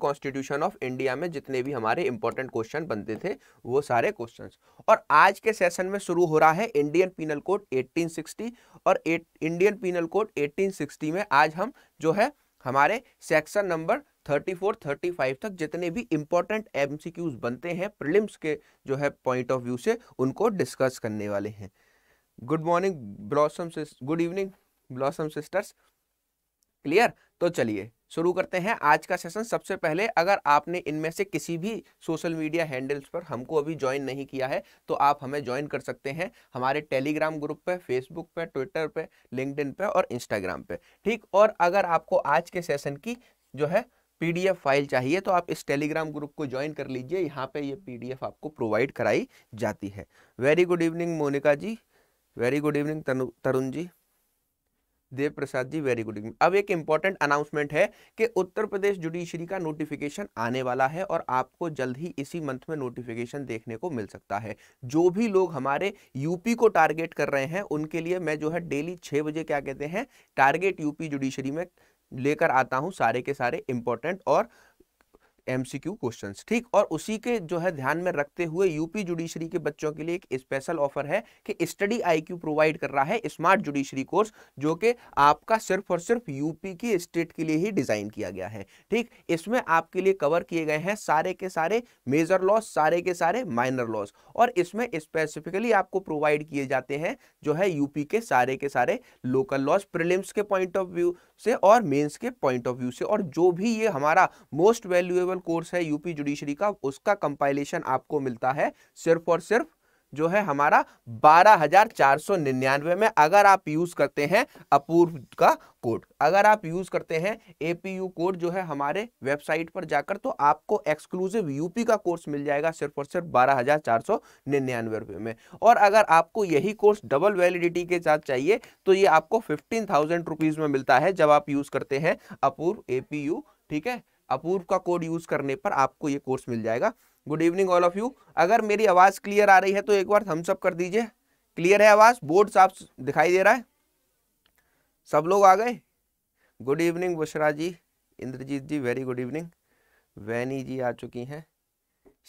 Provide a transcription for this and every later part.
Constitution of India में जितने भी हमारे इंपॉर्टेंट क्वेश्चन बनते थे वो सारे क्वेश्चंस और आज के सेशन में शुरू हो रहा है इंडियन पीनल कोड 1860 और इंडियन पीनल कोड 1860 में आज हम जो है हमारे सेक्शन नंबर 34, 35 तक जितने भी इंपॉर्टेंट एमसीक्यूज बनते हैं प्रिलिम्स के जो है पॉइंट ऑफ व्यू से उनको डिस्कस करने वाले हैं good morning Blossom good evening Blossom sisters clear तो चलिए शुरू करते हैं आज का सेशन सबसे पहले अगर आपने इनमें से किसी भी सोशल मीडिया हैंडल्स पर हमको अभी ज्वाइन नहीं किया है तो आप हमें ज्वाइन कर सकते हैं हमारे टेलीग्राम ग्रुप पे फेसबुक पे ट्विटर पे लिंकडिन पे और इंस्टाग्राम पे ठीक और अगर आपको आज के सेशन की जो है पीडीएफ फाइल चाहिए तो आप इस टेलीग्राम ग्रुप को ज्वाइन कर लीजिए यहाँ पर ये पी आपको प्रोवाइड कराई जाती है very good evening Monika ji very good evening Tarun ji Dev Prasad ji very good evening अब एक इंपॉर्टेंट अनाउंसमेंट है कि उत्तर प्रदेश जुडिशरी का नोटिफिकेशन आने वाला है और आपको जल्द ही इसी मंथ में नोटिफिकेशन देखने को मिल सकता है जो भी लोग हमारे यूपी को टारगेट कर रहे हैं उनके लिए मैं जो है डेली छः बजे क्या कहते हैं टारगेट यूपी जुडिशरी में लेकर आता हूँ सारे के सारे इंपॉर्टेंट और एमसीक्यू क्वेश्चंस ठीक और उसी के जो है ध्यान में रखते हुए यूपी जुडिशरी के बच्चों के लिए एक स्पेशल ऑफर है कि स्टडी आईक्यू प्रोवाइड कर रहा है स्मार्ट जुडिशरी कोर्स जो कि आपका सिर्फ और सिर्फ यूपी की स्टेट के लिए ही डिजाइन किया गया है ठीक इसमें आपके लिए कवर किए गए हैं सारे के सारे मेजर लॉस सारे के सारे माइनर लॉस और इसमें स्पेसिफिकली आपको प्रोवाइड किए जाते हैं जो है यूपी के सारे के सारे लोकल लॉस प्रिलिम्स के पॉइंट ऑफ व्यू से और मेन्स के पॉइंट ऑफ व्यू से और जो भी ये हमारा मोस्ट वैल्यूएबल ओरिजिनल कोर्स है यूपी जुडिशरी का उसका कंपाइलेशन आपको मिलता है सिर्फ और सिर्फ जो है हमारा बारह हजार चार सौ निन्यानवे में अगर आप यूज करते हैं अपूर्व का कोड अगर आप यूज करते हैं एपीयू कोड जो है हमारे वेबसाइट पर जाकर तो आपको एक्सक्लूसिव यूपी का कोर्स मिल जाएगा सिर्फ और सिर्फ बारह हजार चार सौ निन्यानवे रुपए में और अगर आपको यही कोर्स डबल वैलिडिटी के साथ चाहिए तो ये आपको फिफ्टीन थाउजेंड रुपीज में मिलता है जब आप यूज करते हैं अपूर्व एपीयू ठीक है अपूर्व का कोड यूज करने पर आपको ये कोर्स मिल जाएगा good evening all of you अगर मेरी आवाज क्लियर आ रही है तो एक बार थम्स अप कर दीजिए क्लियर है आवाज बोर्ड साफ दिखाई दे रहा है सब लोग आ गए good evening Bushra ji Indrajeet ji very good evening Vaini ji आ चुकी हैं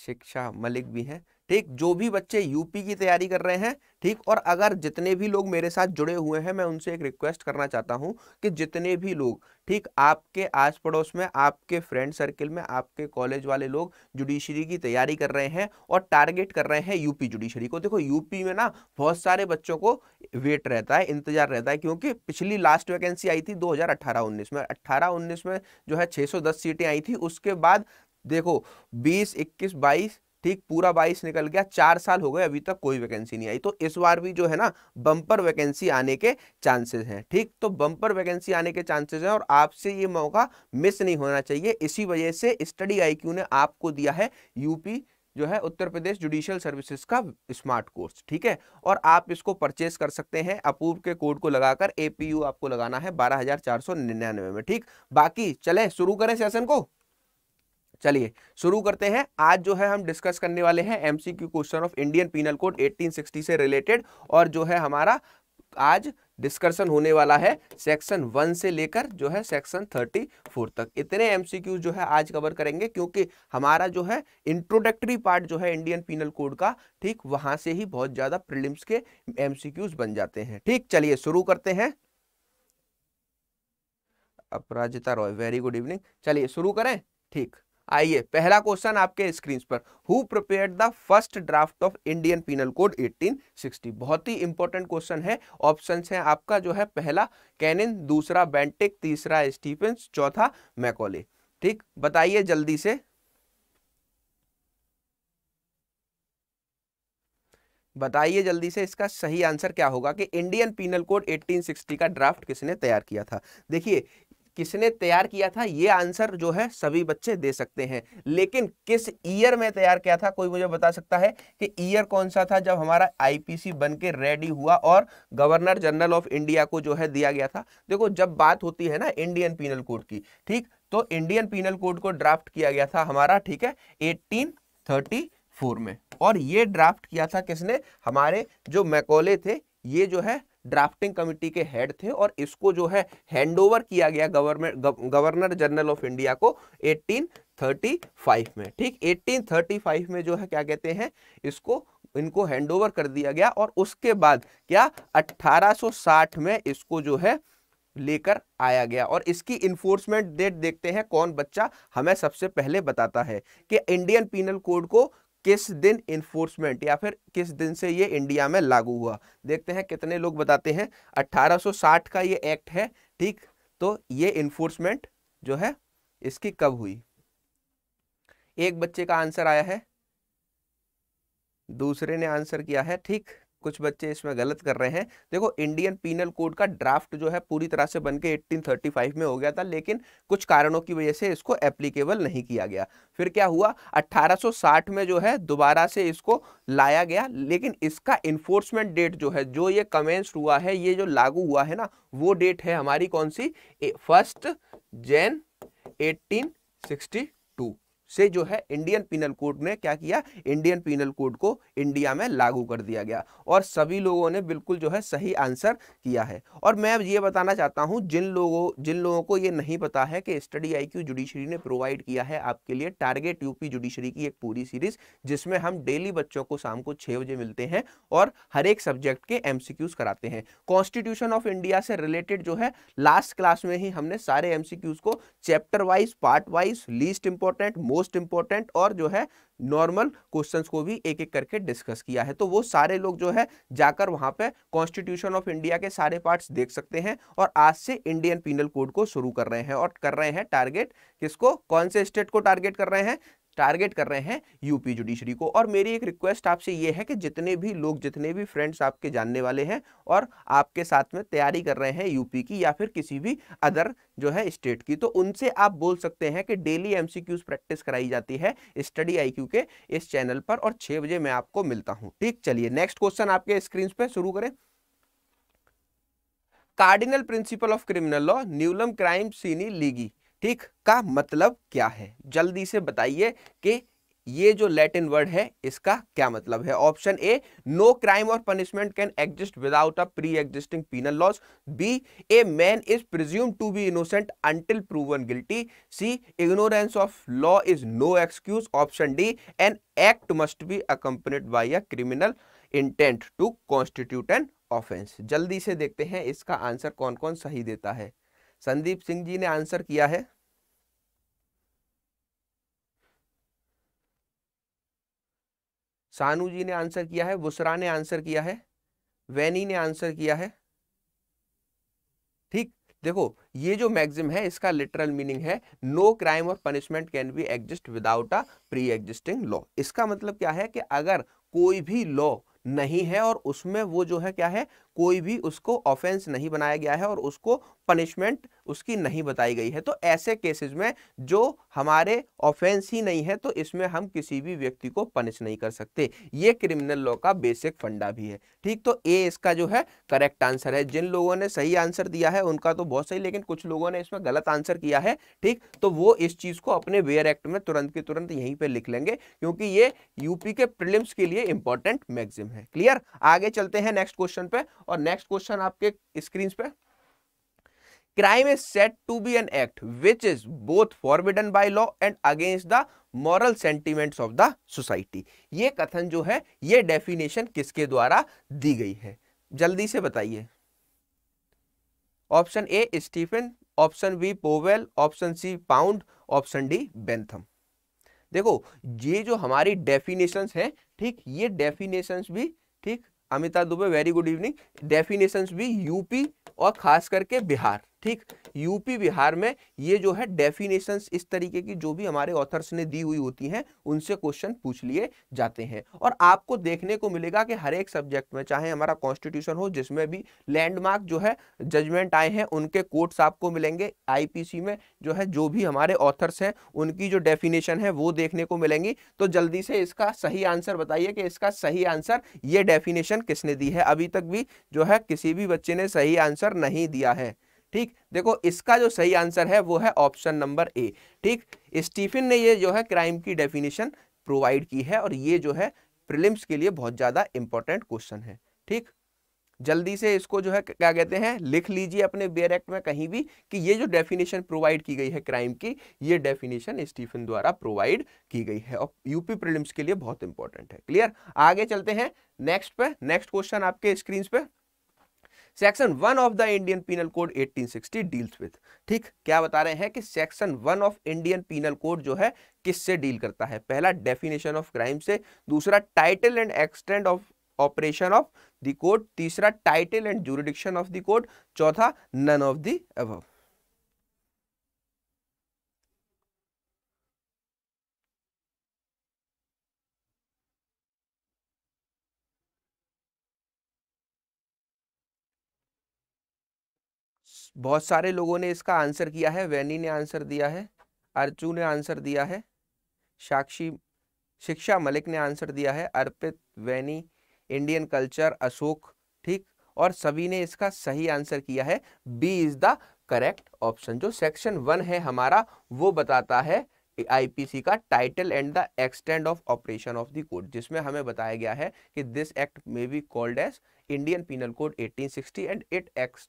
शिक्षा मलिक भी हैं ठीक जो भी बच्चे यूपी की तैयारी कर रहे हैं ठीक और अगर जितने भी लोग मेरे साथ जुड़े हुए हैं मैं उनसे एक रिक्वेस्ट करना चाहता हूं कि जितने भी लोग ठीक आपके आस पड़ोस में आपके फ्रेंड सर्किल में आपके कॉलेज वाले लोग जुडिशरी की तैयारी कर रहे हैं और टारगेट कर रहे हैं यूपी जुडिशरी को देखो यूपी में ना बहुत सारे बच्चों को वेट रहता है इंतजार रहता है क्योंकि पिछली लास्ट वैकेंसी आई थी दो हजार में अट्ठारह उन्नीस में जो है 610 सीटें आई थी उसके बाद देखो बीस इक्कीस बाईस ठीक पूरा बाईस निकल गया चार साल हो गए अभी तक कोई वैकेंसी नहीं आई तो इस बार भी जो है ना बम्पर वैकेंसी आने के चांसेस हैं ठीक तो बम्पर वैकेंसी आने के चांसेस हैं और आपसे ये मौका मिस नहीं होना चाहिए इसी वजह से स्टडी आईक्यू ने आपको दिया है यूपी जो है उत्तर प्रदेश जुडिशियल सर्विसेज का स्मार्ट कोर्स ठीक है और आप इसको परचेस कर सकते हैं अपूर्व के कोड को लगाकर एपीयू आपको लगाना है बारह में ठीक बाकी चले शुरू करें सेशन को चलिए शुरू करते हैं आज जो है हम डिस्कस करने वाले हैं MCQ question of Indian penal code 1860 से रिलेटेड और जो है हमारा आज डिस्कशन होने वाला है सेक्शन वन से लेकर जो है सेक्शन थर्टी फोर तक इतने एमसीक्यू जो है आज कवर करेंगे क्योंकि हमारा जो है इंट्रोडक्टरी पार्ट जो है इंडियन पीनल कोड का ठीक वहां से ही बहुत ज्यादा प्रिलिम्स के एमसीक्यूज बन जाते हैं ठीक चलिए शुरू करते हैं Aparajita Roy very good evening चलिए शुरू करें ठीक आइए पहला क्वेश्चन आपके स्क्रीन पर who prepare the first draft of Indian penal code 1860 बहुत ही इंपॉर्टेंट क्वेश्चन है ऑप्शन है आपका जो है पहला कैनिन दूसरा बैंटिक तीसरा स्टीफेंस चौथा मैकोले ठीक बताइए जल्दी से बताइए जल्दी से इसका सही आंसर क्या होगा कि इंडियन पीनल कोड 1860 का ड्राफ्ट किसने तैयार किया था देखिए किसने तैयार किया था ये आंसर जो है सभी बच्चे दे सकते हैं लेकिन किस ईयर में तैयार किया था कोई मुझे बता सकता है कि ईयर कौन सा था जब हमारा आईपीसी बन के रेडी हुआ और गवर्नर जनरल ऑफ इंडिया को जो है दिया गया था देखो जब बात होती है ना इंडियन पीनल कोड की ठीक तो इंडियन पीनल कोड को ड्राफ्ट किया गया था हमारा ठीक है एटीन में और ये ड्राफ्ट किया था किसने हमारे जो मैकोले थे ये जो है ड्राफ्टिंग कमिटी के हेड थे और इसको जो है हैंडओवर किया गया government governor general of India को 1835 में ठीक 1835 में जो है क्या कहते हैं इसको इनको हैंडओवर कर दिया गया और उसके बाद क्या 1860 में इसको जो है लेकर आया गया और इसकी इन्फोर्समेंट डेट देखते हैं कौन बच्चा हमें सबसे पहले बताता है कि इंडियन पीनल कोड को किस दिन इन्फोर्समेंट या फिर किस दिन से ये इंडिया में लागू हुआ देखते हैं कितने लोग बताते हैं 1860 का ये एक्ट है ठीक तो ये इन्फोर्समेंट जो है इसकी कब हुई एक बच्चे का आंसर आया है दूसरे ने आंसर किया है ठीक कुछ बच्चे इसमें गलत कर रहे हैं देखो इंडियन पीनल कोड का ड्राफ्ट जो है पूरी तरह से बनके 1835 में हो गया था लेकिन कुछ कारणों की वजह से इसको एप्लीकेबल नहीं किया गया फिर क्या हुआ 1860 में जो है दोबारा से इसको लाया गया लेकिन इसका इन्फोर्समेंट डेट जो है जो ये कमेंस हुआ है ये जो लागू हुआ है ना वो डेट है हमारी कौन सी फर्स्ट जैन एटीन से जो है इंडियन पिनल कोड ने क्या किया इंडियन पिनल कोड को इंडिया में लागू कर दिया गया और सभी लोगों ने बिल्कुल जो है सही आंसर किया है और मैं अब ये बताना चाहता हूँ जिन लोगों जिन लोगों को ये नहीं पता है कि स्टडी आई क्यू जुडिशरी ने प्रोवाइड किया है आपके लिए टारगेट यूपी जुडिशरी की एक पूरी सीरीज जिसमें हम डेली बच्चों को शाम को छः बजे मिलते हैं और हर एक सब्जेक्ट के एम कराते हैं कॉन्स्टिट्यूशन ऑफ इंडिया से रिलेटेड जो है लास्ट क्लास में ही हमने सारे एम को chapter wise part wise least important most most important और जो है नॉर्मल क्वेश्चंस को भी एक एक करके डिस्कस किया है तो वो सारे लोग जो है जाकर वहां पे कॉन्स्टिट्यूशन ऑफ इंडिया के सारे पार्ट्स देख सकते हैं और आज से इंडियन पीनल कोड को शुरू कर रहे हैं और कर रहे हैं टारगेट किसको कौन से स्टेट को टारगेट कर रहे हैं टारगेट कर रहे हैं यूपी जुडिशरी को और मेरी एक रिक्वेस्ट आपसे ये है कि जितने भी लोग जितने भी फ्रेंड्स आपके जानने वाले हैं और आपके साथ में तैयारी कर रहे हैं यूपी की या फिर किसी भी अदर जो है स्टेट की तो उनसे आप बोल सकते हैं कि डेली एम प्रैक्टिस कराई जाती है स्टडी आईक्यू के इस चैनल पर और छह बजे मैं आपको मिलता हूं ठीक चलिए नेक्स्ट क्वेश्चन आपके स्क्रीन पर शुरू करें cardinal principle of criminal law nullum crimen sine lege ठीक का मतलब क्या है जल्दी से बताइए कि ये जो लैटिन वर्ड है इसका क्या मतलब है ऑप्शन ए नो क्राइम और punishment can exist without a pre existing penal laws B a man is presume to be innocent until proven guilty C ignorance of law is no excuse option D an act must be accompanied by a criminal intent to constitute an offence जल्दी से देखते हैं इसका answer कौन कौन सही देता है संदीप सिंह जी ने आंसर किया है सानू जी ने आंसर किया है बुसरा ने आंसर किया है वैनी ने आंसर किया है ठीक देखो ये जो मैग्जिम है इसका लिटरल मीनिंग है नो क्राइम और punishment can be exist without a pre existing law इसका मतलब क्या है कि अगर कोई भी लॉ नहीं है और उसमें वो जो है क्या है कोई भी उसको ऑफेंस नहीं बनाया गया है और उसको पनिशमेंट उसकी नहीं बताई गई है तो ऐसे केसेस में जो हमारे ऑफेंस ही नहीं है तो इसमें हम किसी भी व्यक्ति को पनिश नहीं कर सकते ये क्रिमिनल लॉ का बेसिक फंडा भी है ठीक तो ए इसका जो है करेक्ट आंसर है जिन लोगों ने सही आंसर दिया है उनका तो बहुत सही लेकिन कुछ लोगों ने इसमें गलत आंसर किया है ठीक तो वो इस चीज़ को अपने वेयर एक्ट में तुरंत के तुरंत यहीं पर लिख लेंगे क्योंकि ये यूपी के प्रिलिम्स के लिए इंपॉर्टेंट मैगजिम है है क्लियर आगे चलते हैं नेक्स्ट क्वेश्चन पे और नेक्स्ट क्वेश्चन आपके स्क्रीन पे crime is set to be an act which is both forbidden by law and against the moral sentiment of the society ये कथन जो है ये डेफिनेशन किसके द्वारा दी गई है जल्दी से बताइए option A Stephen option B Powell option C Pound option D Bentham देखो ये जो हमारी डेफिनेशंस हैं ठीक ये डेफिनेशंस भी ठीक Amitabh Dubey very good evening definitions भी यूपी और खास करके बिहार ठीक यूपी बिहार में ये जो है डेफिनेशन इस तरीके की जो भी हमारे ऑथर्स ने दी हुई होती हैं उनसे क्वेश्चन पूछ लिए जाते हैं और आपको देखने को मिलेगा कि हर एक सब्जेक्ट में चाहे हमारा कॉन्स्टिट्यूशन हो जिसमें भी लैंडमार्क जो है जजमेंट आए हैं उनके कोर्ट्स आपको मिलेंगे आईपीसी में जो है जो भी हमारे ऑथर्स हैं उनकी जो डेफिनेशन है वो देखने को मिलेंगी तो जल्दी से इसका सही आंसर बताइए कि इसका सही आंसर ये डेफिनेशन किसने दी है अभी तक भी जो है किसी भी बच्चे ने सही आंसर नहीं दिया है ठीक देखो इसका जो सही आंसर है वो है ऑप्शन नंबर ए ठीक स्टीफिन ने ये जो है क्राइम की डेफिनेशन प्रोवाइड की है और ये जो है प्रिलिम्स के लिए बहुत ज़्यादा इंपॉर्टेंट क्वेश्चन है ठीक जल्दी से इसको जो है क्या कहते हैं लिख लीजिए अपने बेयर एक्ट में कहीं भी कि ये जो डेफिनेशन प्रोवाइड की गई है क्राइम की ये डेफिनेशन स्टीफन द्वारा प्रोवाइड की गई है और यूपी प्रिलिम्स के लिए बहुत इंपॉर्टेंट है क्लियर आगे चलते हैं नेक्स्ट पे नेक्स्ट क्वेश्चन आपके स्क्रीन पे section one of the Indian penal code 1860 deals with ठीक क्या बता रहे हैं कि section one of Indian penal code जो है किससे डील करता है पहला डेफिनेशन ऑफ क्राइम से दूसरा title and extent of operation of the code तीसरा title and jurisdiction of the code चौथा नन ऑफ द अबव बहुत सारे लोगों ने इसका आंसर किया है वैनी ने आंसर दिया है अर्जू ने आंसर दिया है साक्षी शिक्षा मलिक ने आंसर दिया है अर्पित वैनी इंडियन कल्चर अशोक ठीक और सभी ने इसका सही आंसर किया है B is the correct option जो सेक्शन वन है हमारा वो बताता है आईपीसी का title and the extent of operation of the court जिसमें हमें बताया गया है कि this act may be called as Indian penal code 1860 and it ex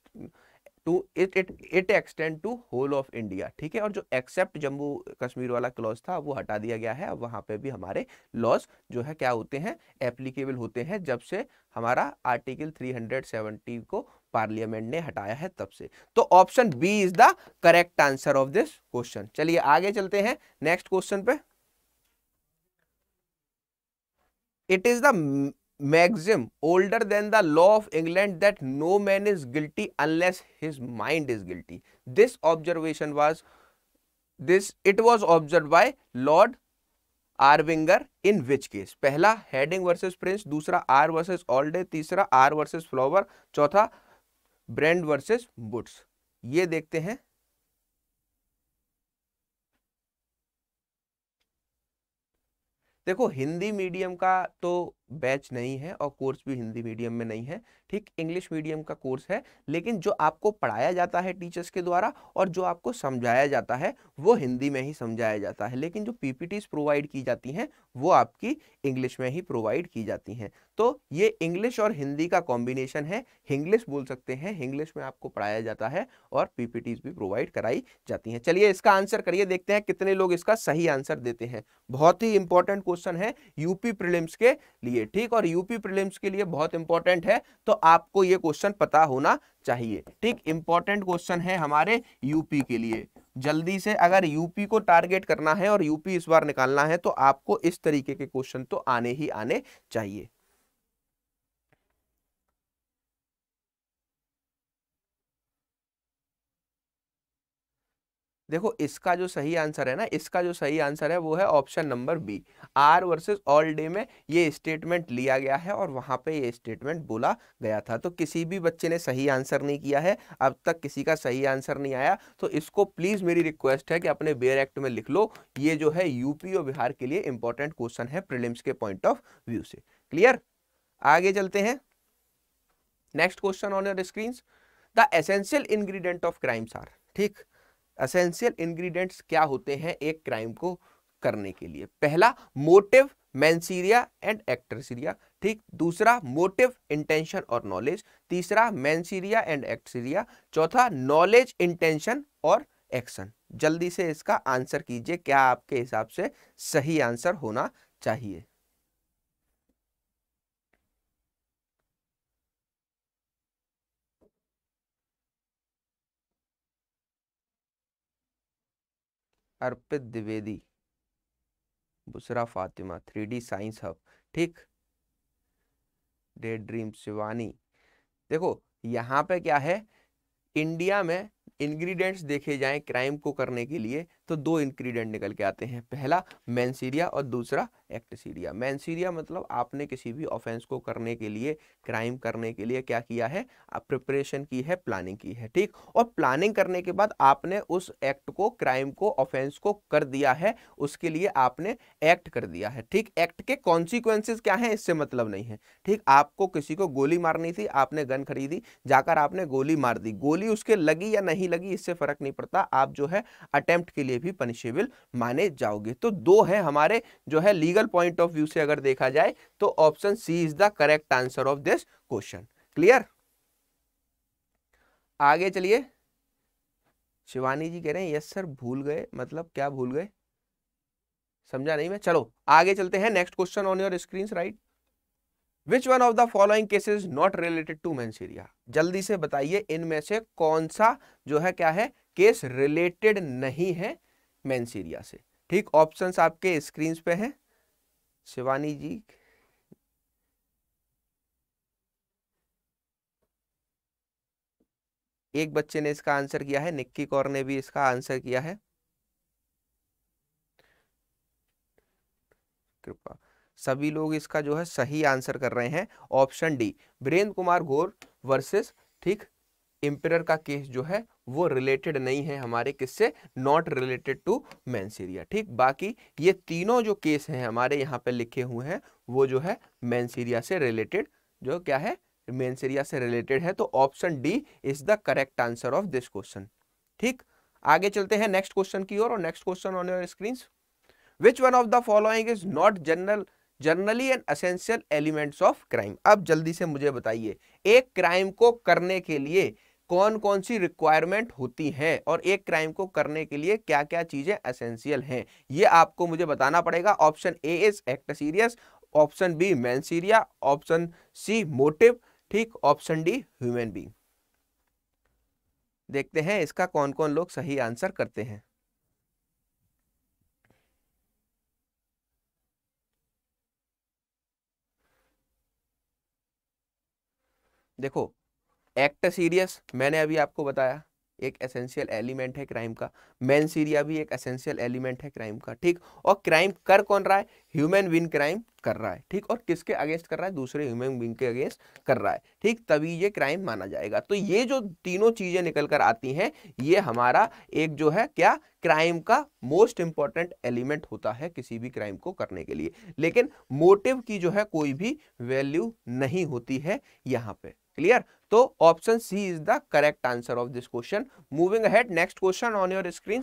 to it it it extend to whole of India ठीक है और जो एक्सेप्ट जम्मू कश्मीर वाला क्लॉज था वो हटा दिया गया है अब वहाँ पे भी हमारे लॉज जो है क्या होते हैं एप्लीकेबल होते हैं जब से हमारा आर्टिकल 370 को पार्लियामेंट ने हटाया है तब से तो option B is the correct answer of this question चलिए आगे चलते हैं नेक्स्ट क्वेश्चन पे it is the maxim older than the law of England that no man is guilty unless his mind is guilty this observation was this it was observe by lord Abinger in which case पहला Harding versus Prince दूसरा R versus Allday तीसरा R versus Flower चौथा Brend versus Boots ये देखते हैं देखो Hindi medium का तो बैच नहीं है और कोर्स भी हिंदी मीडियम में नहीं है ठीक इंग्लिश मीडियम का कोर्स है लेकिन जो आपको पढ़ाया जाता है टीचर्स के द्वारा और जो आपको समझाया जाता है वो हिंदी में ही समझाया जाता है लेकिन जो पीपीटीज प्रोवाइड की जाती हैं वो आपकी इंग्लिश में ही प्रोवाइड की जाती हैं तो ये इंग्लिश और हिंदी का कॉम्बिनेशन है इंग्लिश बोल सकते हैं इंग्लिश में आपको पढ़ाया जाता है और पीपीटीज भी प्रोवाइड कराई जाती हैं चलिए इसका आंसर करिए देखते हैं कितने लोग इसका सही आंसर देते हैं बहुत ही इंपॉर्टेंट क्वेश्चन है यूपी प्रिलिम्स के लिए लिए ठीक और यूपी प्रीलिम्स के लिए बहुत इंपॉर्टेंट है तो आपको ये क्वेश्चन पता होना चाहिए ठीक इंपॉर्टेंट क्वेश्चन है हमारे यूपी के लिए जल्दी से अगर यूपी को टारगेट करना है और यूपी इस बार निकालना है तो आपको इस तरीके के क्वेश्चन तो आने ही आने चाहिए देखो इसका जो सही आंसर है ना इसका जो सही आंसर है वो है option number B R versus Allday में ये स्टेटमेंट लिया गया है और वहां पे ये स्टेटमेंट बोला गया था तो किसी भी बच्चे ने सही आंसर नहीं किया है अब तक किसी का सही आंसर नहीं आया तो इसको प्लीज़ मेरी रिक्वेस्ट है कि अपने बेयर एक्ट में लिख लो ये जो है यूपी और बिहार के लिए इंपॉर्टेंट क्वेश्चन है प्रिलिम्स के पॉइंट ऑफ व्यू से क्लियर आगे चलते हैं next question on your screen the essential ingredient of crimes are ठीक असेंशियल इंग्रेडिएंट्स क्या होते हैं एक क्राइम को करने के लिए पहला मोटिव मैंसीरिया एंड एक्ट्रेसीरिया ठीक दूसरा मोटिव इंटेंशन और नॉलेज तीसरा मैंसीरिया एंड एक्ट्रेसीरिया चौथा नॉलेज इंटेंशन और एक्शन जल्दी से इसका आंसर कीजिए क्या आपके हिसाब से सही आंसर होना चाहिए Arpit Dwivedi Bushra Fatima three D science hub ठीक डे ड्रीम शिवानी देखो यहाँ पे क्या है इंडिया में इंग्रेडिएंट्स देखे जाएं क्राइम को करने के लिए तो दो इंक्रीडियंट निकल के आते हैं पहला मैंसीरिया और दूसरा एक्टसीरिया मैंसीरिया मतलब आपने किसी भी ऑफेंस को करने के लिए क्राइम करने के लिए क्या किया है आप प्रिपरेशन की है प्लानिंग की है ठीक और प्लानिंग करने के बाद आपने उस एक्ट को क्राइम को ऑफेंस को कर दिया है उसके लिए आपने एक्ट कर दिया है ठीक एक्ट के कॉन्सिक्वेंसेज क्या है इससे मतलब नहीं है ठीक आपको किसी को गोली मारनी थी आपने गन खरीदी जाकर आपने गोली मार दी गोली उसके लगी या नहीं लगी इससे फर्क नहीं पड़ता आप जो है अटेम्प्ट के लिए भी पनिशेबल माने जाओगे तो दो है हमारे जो है लीगल पॉइंट ऑफ व्यू से अगर देखा जाए तो option C is the correct answer of this question clear आगे चलिए शिवानी जी कह रहे हैं यस सर भूल गए मतलब क्या भूल गए समझा नहीं मैं चलो आगे चलते हैं next question on your screen right which one of the following cases not related to mens rea जल्दी से बताइए इनमें से कौन सा जो है क्या है केस रिलेटेड नहीं है मैंसीरिया से ठीक ऑप्शंस आपके स्क्रीन पे हैं शिवानी जी एक बच्चे ने इसका आंसर किया है निक्की कौर ने भी इसका आंसर किया है कृपा सभी लोग इसका जो है सही आंसर कर रहे हैं ऑप्शन डी वीरेंद्र कुमार घोर वर्सेस ठीक एम्पेयर का केस जो है वो रिलेटेड नहीं है हमारे किससे नॉट रिलेटेड टू मैंसीरिया ठीक बाकी ये तीनों जो केस हैं हमारे यहाँ पे लिखे हुए हैं वो जो है मैंसीरिया से रिलेटेड जो क्या है मैंसीरिया से रिलेटेड है तो option D is the correct answer of this question ठीक आगे चलते हैं नेक्स्ट क्वेश्चन की ओर और next question on your screen which one of the following is not general generally an essential elements of crime अब जल्दी से मुझे बताइए एक क्राइम को करने के लिए कौन कौन सी रिक्वायरमेंट होती हैं और एक क्राइम को करने के लिए क्या क्या चीज़ें असेंशियल हैं ये आपको मुझे बताना पड़ेगा option A is actus reus option B mens rea option C motive ठीक ऑप्शन डी ह्यूमन बींग देखते हैं इसका कौन कौन लोग सही आंसर करते हैं देखो एक्ट सीरियस मैंने अभी आपको बताया एक एसेंशियल एलिमेंट है क्राइम का मैन सीरिया भी एक एसेंशियल एलिमेंट है क्राइम का ठीक और क्राइम कर कौन रहा है ह्यूमन विन क्राइम कर रहा है ठीक और किसके अगेंस्ट कर रहा है दूसरे ह्यूमन विंग के अगेंस्ट कर रहा है ठीक तभी ये क्राइम माना जाएगा तो ये जो तीनों चीज़ें निकल कर आती हैं ये हमारा एक जो है क्या क्राइम का मोस्ट इंपॉर्टेंट एलिमेंट होता है किसी भी क्राइम को करने के लिए लेकिन मोटिव की जो है कोई भी वैल्यू नहीं होती है यहाँ पे क्लियर तो option C is the correct answer of this question moving ahead next question on your screen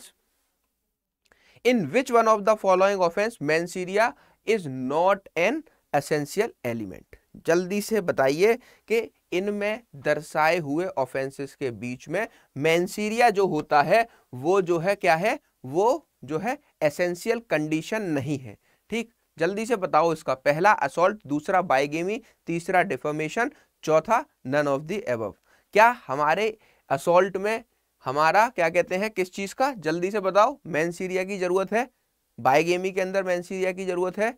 in which one of the following offence mens rea is not an essential element जल्दी से बताइए कि इनमें दर्शाए हुए ऑफेंसेस के बीच में मैंसीरिया जो होता है वो जो है क्या है वो जो है एसेंशियल कंडीशन नहीं है ठीक जल्दी से बताओ इसका पहला असोल्ट दूसरा बाइगेमी तीसरा डिफॉर्मेशन चौथा नन ऑफ दी एब क्या हमारे असोल्ट में हमारा क्या कहते हैं किस चीज़ का जल्दी से बताओ मैंसीरिया की ज़रूरत है बाइगेमी के अंदर मैंसीरिया की ज़रूरत है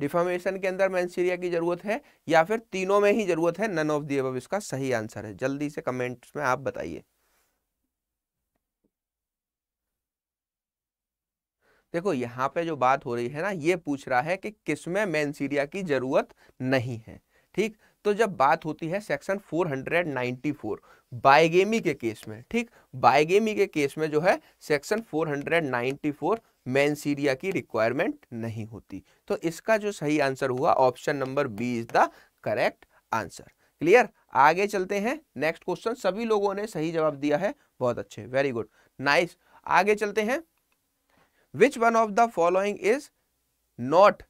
डिफॉर्मेशन के अंदर मैंसीरिया की ज़रूरत है या फिर तीनों में ही ज़रूरत है नन ऑफ दी एब इसका सही आंसर है जल्दी से कमेंट्स में आप बताइए देखो यहाँ पे जो बात हो रही है ना ये पूछ रहा है कि किसमें में मैंसीरिया की ज़रूरत नहीं है ठीक तो जब बात होती है सेक्शन 494 बायगेमी के केस में ठीक बायगेमी के केस में जो है सेक्शन 494 मैंसीरिया की रिक्वायरमेंट नहीं होती तो इसका जो सही आंसर हुआ option number B is the correct answer clear आगे चलते हैं नेक्स्ट क्वेश्चन सभी लोगों ने सही जवाब दिया है बहुत अच्छे वेरी गुड नाइस आगे चलते हैं which one of the following is not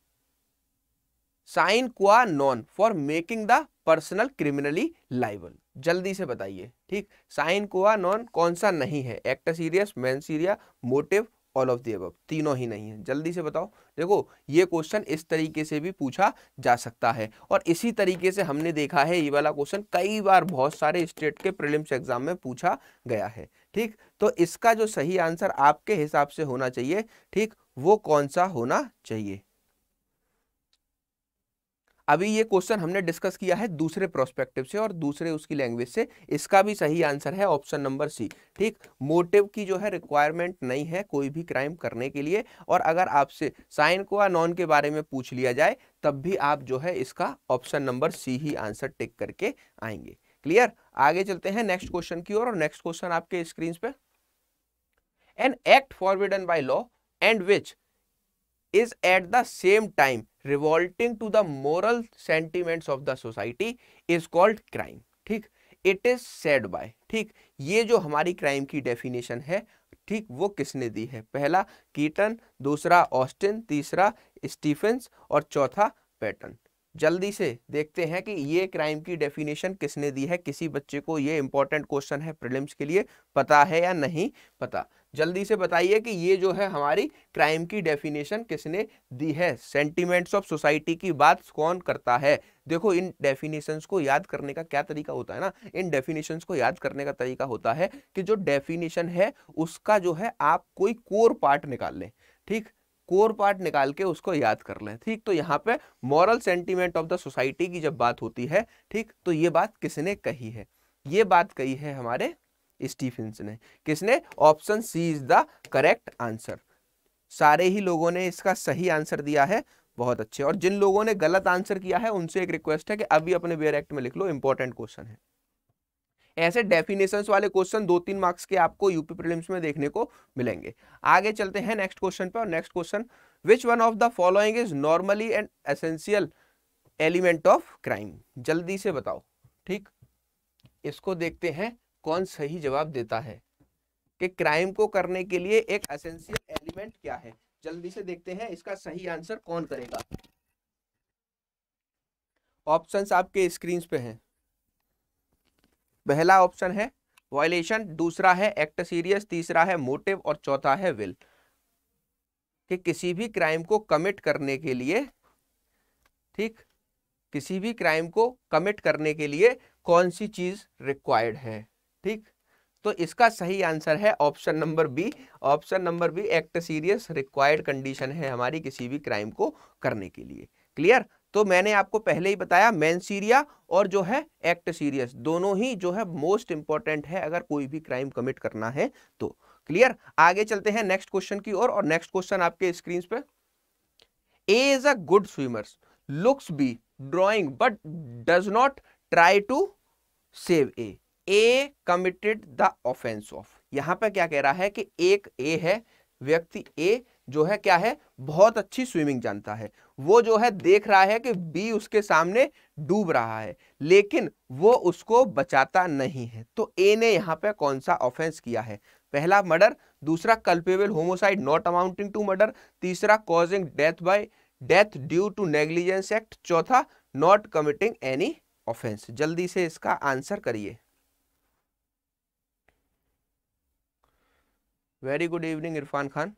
sine qua non for making the personal criminally liable जल्दी से बताइए ठीक साइन क्वा नॉन कौन सा नहीं है actus reus mens rea motive all of दब तीनों ही नहीं है जल्दी से बताओ देखो ये क्वेश्चन इस तरीके से भी पूछा जा सकता है और इसी तरीके से हमने देखा है ये वाला क्वेश्चन कई बार बहुत सारे स्टेट के प्रिलिम्स एग्जाम में पूछा गया है ठीक तो इसका जो सही आंसर आपके हिसाब से होना चाहिए ठीक वो कौन सा होना चाहिए अभी ये क्वेश्चन हमने डिस्कस किया है दूसरे प्रोस्पेक्टिव से और दूसरे उसकी लैंग्वेज से इसका भी सही आंसर है ऑप्शन नंबर सी ठीक मोटिव की जो है रिक्वायरमेंट नहीं है कोई भी क्राइम करने के लिए और अगर आपसे साइन को या नॉन के बारे में पूछ लिया जाए तब भी आप जो है इसका ऑप्शन नंबर सी ही आंसर टिक करके आएंगे क्लियर आगे चलते हैं नेक्स्ट क्वेश्चन की ओर और नेक्स्ट क्वेश्चन आपके स्क्रीन पे an act forbidden by law and which is at the same time revolting to the moral sentiment of the society is called crime ठीक इट इज सेड बाय ठीक ये जो हमारी क्राइम की definition है ठीक वो किसने दी है पहला कीटन दूसरा ऑस्टिन तीसरा स्टीफेंस और चौथा पैटर्न जल्दी से देखते हैं कि ये क्राइम की डेफिनेशन किसने दी है किसी बच्चे को ये इंपॉर्टेंट क्वेश्चन है प्रिलिम्स के लिए पता है या नहीं पता जल्दी से बताइए कि ये जो है हमारी क्राइम की डेफिनेशन किसने दी है सेंटिमेंट्स ऑफ सोसाइटी की बात कौन करता है देखो इन डेफिनेशंस को याद करने का क्या तरीका होता है ना इन डेफिनेशंस को याद करने का तरीका होता है कि जो डेफिनेशन है उसका जो है आप कोई कोर पार्ट निकाल लें ठीक कोर पार्ट निकाल के उसको याद कर लें ठीक तो यहाँ पे moral sentiment of the society की जब बात होती है ठीक तो ये बात किसने कही है ये बात कही है हमारे स्टीफेंस ने किसने option C is the correct answer सारे ही लोगों ने इसका सही आंसर दिया है बहुत अच्छे और जिन लोगों ने गलत आंसर किया है उनसे एक रिक्वेस्ट है कि अभी अपने वेयर एक्ट में लिख लो इंपॉर्टेंट क्वेश्चन है ऐसे डेफिनेशन वाले क्वेश्चन दो तीन मार्क्स के आपको यूपी प्रीलिम्स में देखने को मिलेंगे आगे चलते हैं नेक्स्ट क्वेश्चन पे और next question which one of the following is normally and essential element of crime जल्दी से बताओ ठीक इसको देखते हैं कौन सही जवाब देता है कि क्राइम को करने के लिए एक एसेंशियल एलिमेंट क्या है जल्दी से देखते हैं इसका सही आंसर कौन करेगा ऑप्शंस आपके स्क्रीन पे हैं पहला ऑप्शन है वायलेशन दूसरा है एक्ट सीरियस तीसरा है मोटिव और चौथा है विल कि किसी भी क्राइम को कमिट करने के लिए ठीक किसी भी क्राइम को कमिट करने के लिए कौन सी चीज रिक्वायर्ड है ठीक तो इसका सही आंसर है option number B option number B actus reus required condition है हमारी किसी भी क्राइम को करने के लिए क्लियर तो मैंने आपको पहले ही बताया मैन सीरिया और जो है एक्ट सीरियस दोनों ही जो है मोस्ट इंपॉर्टेंट है अगर कोई भी क्राइम कमिट करना है तो क्लियर आगे चलते हैं नेक्स्ट क्वेश्चन की ओर और नेक्स्ट क्वेश्चन आपके स्क्रीन पे A is a good swimmers looks B drowning but does not try to save A A committed the offence of यहां पर क्या कह रहा है कि एक ए है व्यक्ति ए जो है क्या है बहुत अच्छी स्विमिंग जानता है वो जो है देख रहा है कि बी उसके सामने डूब रहा है लेकिन वो उसको बचाता नहीं है तो ए ने यहाँ पे कौन सा ऑफेंस किया है पहला मर्डर दूसरा culpable homicide not amounting to murder तीसरा causing death by death due to negligence act चौथा नॉट कमिटिंग एनी ऑफेंस जल्दी से इसका आंसर करिए very good evening Irfan Khan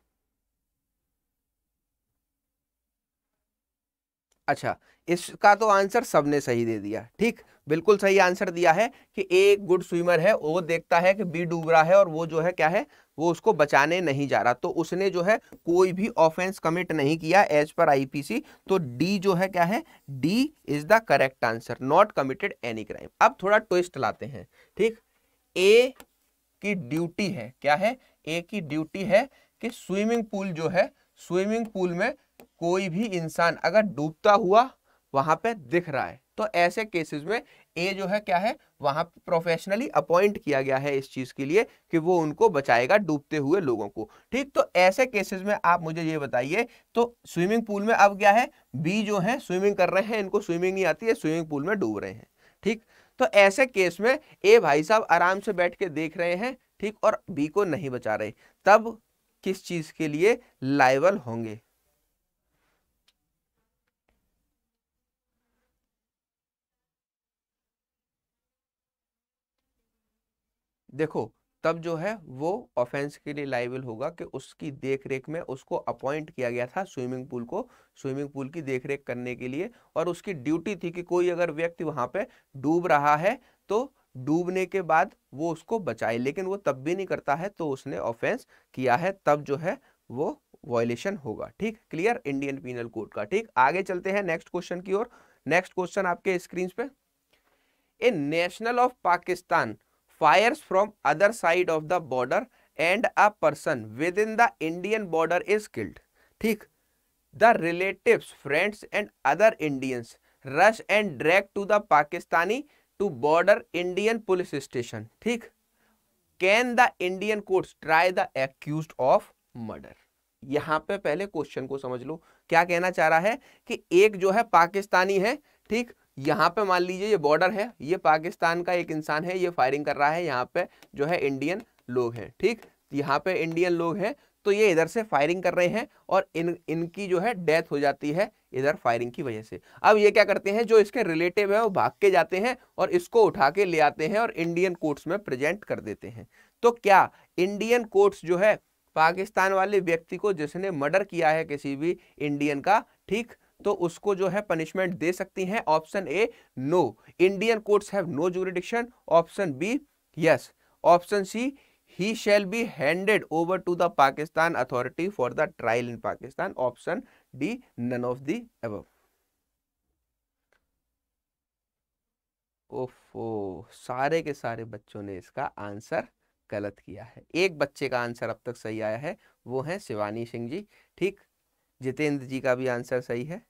अच्छा इसका तो आंसर सबने सही दे दिया ठीक बिल्कुल सही आंसर दिया है कि ए गुड स्विमर है वो देखता है कि बी डूब रहा है और वो जो है क्या है वो उसको बचाने नहीं जा रहा तो उसने जो है कोई भी ऑफेंस कमिट नहीं किया एज पर आईपीसी तो डी जो है क्या है D is the correct answer not committed any crime अब थोड़ा ट्विस्ट लाते हैं ठीक ए की ड्यूटी है क्या है ए की ड्यूटी है कि स्विमिंग पूल जो है स्विमिंग पूल में कोई भी इंसान अगर डूबता हुआ वहां पे दिख रहा है तो ऐसे केसेस में ए जो है क्या है वहां प्रोफेशनली अपॉइंट किया गया है इस चीज के लिए कि वो उनको बचाएगा डूबते हुए लोगों को ठीक तो ऐसे केसेस में आप मुझे ये बताइए तो स्विमिंग पूल में अब क्या है बी जो है स्विमिंग कर रहे हैं इनको स्विमिंग नहीं आती है स्विमिंग पूल में डूब रहे हैं ठीक तो ऐसे केस में ए भाई साहब आराम से बैठ के देख रहे हैं ठीक और बी को नहीं बचा रहे तब किस चीज के लिए लाइबल होंगे देखो तब जो है वो ऑफेंस के लिए लाइबल होगा कि उसकी देखरेख में उसको अपॉइंट किया गया था स्विमिंग पूल को स्विमिंग पूल की देखरेख करने के लिए और उसकी ड्यूटी थी कि कोई अगर व्यक्ति वहां पे डूब रहा है तो डूबने के बाद वो उसको बचाए लेकिन वो तब भी नहीं करता है तो उसने ऑफेंस किया है तब जो है वो वॉयलेशन होगा ठीक क्लियर इंडियन पीनल कोड का ठीक आगे चलते हैं नेक्स्ट क्वेश्चन की ओर नेक्स्ट क्वेश्चन आपके स्क्रीन पे a national of Pakistan fires from other side of the border and a person within the Indian border is killed. ठीक The relatives, friends and other Indians rush and drag to the Pakistani to border Indian police station. ठीक Can the Indian courts try the accused of murder? यहाँ पे पहले question को समझ लो क्या कहना चाह रहा है कि एक जो है पाकिस्तानी है ठीक यहाँ पे मान लीजिए ये बॉर्डर है ये पाकिस्तान का एक इंसान है ये फायरिंग कर रहा है यहाँ पे जो है इंडियन लोग हैं ठीक यहाँ पे इंडियन लोग हैं तो ये इधर से फायरिंग कर रहे हैं और इन इनकी जो है डेथ हो जाती है इधर फायरिंग की वजह से अब ये क्या करते हैं जो इसके रिलेटिव है वो भाग के जाते हैं और इसको उठा के ले आते हैं और इंडियन कोर्ट्स में प्रेजेंट कर देते हैं तो क्या इंडियन कोर्ट्स जो है पाकिस्तान वाले व्यक्ति को जिसने मर्डर किया है किसी भी इंडियन का ठीक तो उसको जो है पनिशमेंट दे सकती हैं option A no Indian courts have no jurisdiction option B yes option C he shall be handed over to the Pakistan authority for the trial in Pakistan option D none of the above ओफो सारे के सारे बच्चों ने इसका answer गलत किया है एक बच्चे का आंसर अब तक सही आया है वो है शिवानी सिंह जी ठीक जितेंद्र जी का भी आंसर सही है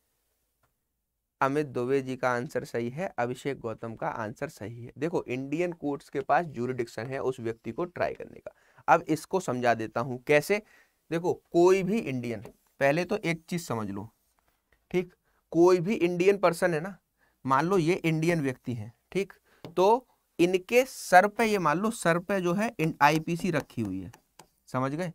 अमित दुबे जी का आंसर सही है अभिषेक गौतम का आंसर सही है देखो इंडियन कोर्ट्स के पास जूरिडिक्शन है उस व्यक्ति को ट्राई करने का अब इसको समझा देता हूं कैसे देखो कोई भी इंडियन पहले तो एक चीज समझ लो ठीक कोई भी इंडियन पर्सन है ना मान लो ये इंडियन व्यक्ति है ठीक तो इनके सर पे ये मान लो सर पे जो है आईपीसी रखी हुई है समझ गए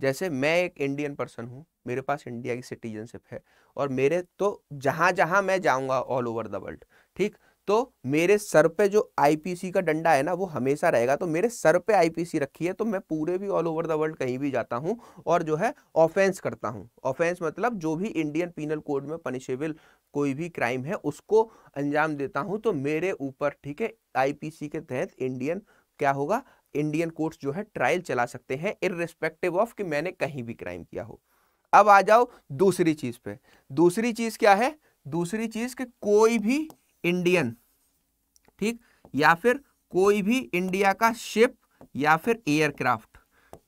जैसे मैं एक इंडियन पर्सन हूँ मेरे पास इंडिया की सिटीजनशिप है और मेरे तो जहाँ जहाँ मैं जाऊँगा ऑल ओवर द वर्ल्ड ठीक तो मेरे सर पे जो आईपीसी का डंडा है ना वो हमेशा रहेगा तो मेरे सर पे आईपीसी रखी है तो मैं पूरे भी ऑल ओवर द वर्ल्ड कहीं भी जाता हूँ और जो है ऑफेंस करता हूँ ऑफेंस मतलब जो भी इंडियन पीनल कोड में पनिशेबल कोई भी क्राइम है उसको अंजाम देता हूँ तो मेरे ऊपर ठीक है आईपीसी के तहत इंडियन क्या होगा इंडियन कोर्ट्स जो है ट्रायल चला सकते हैं इरिस्पेक्टिव ऑफ कि मैंने कहीं भी क्राइम किया हो अब आ जाओ दूसरी चीज पे दूसरी चीज क्या है दूसरी चीज कि कोई भी इंडियन ठीक या फिर कोई भी इंडिया का शिप या फिर एयरक्राफ्ट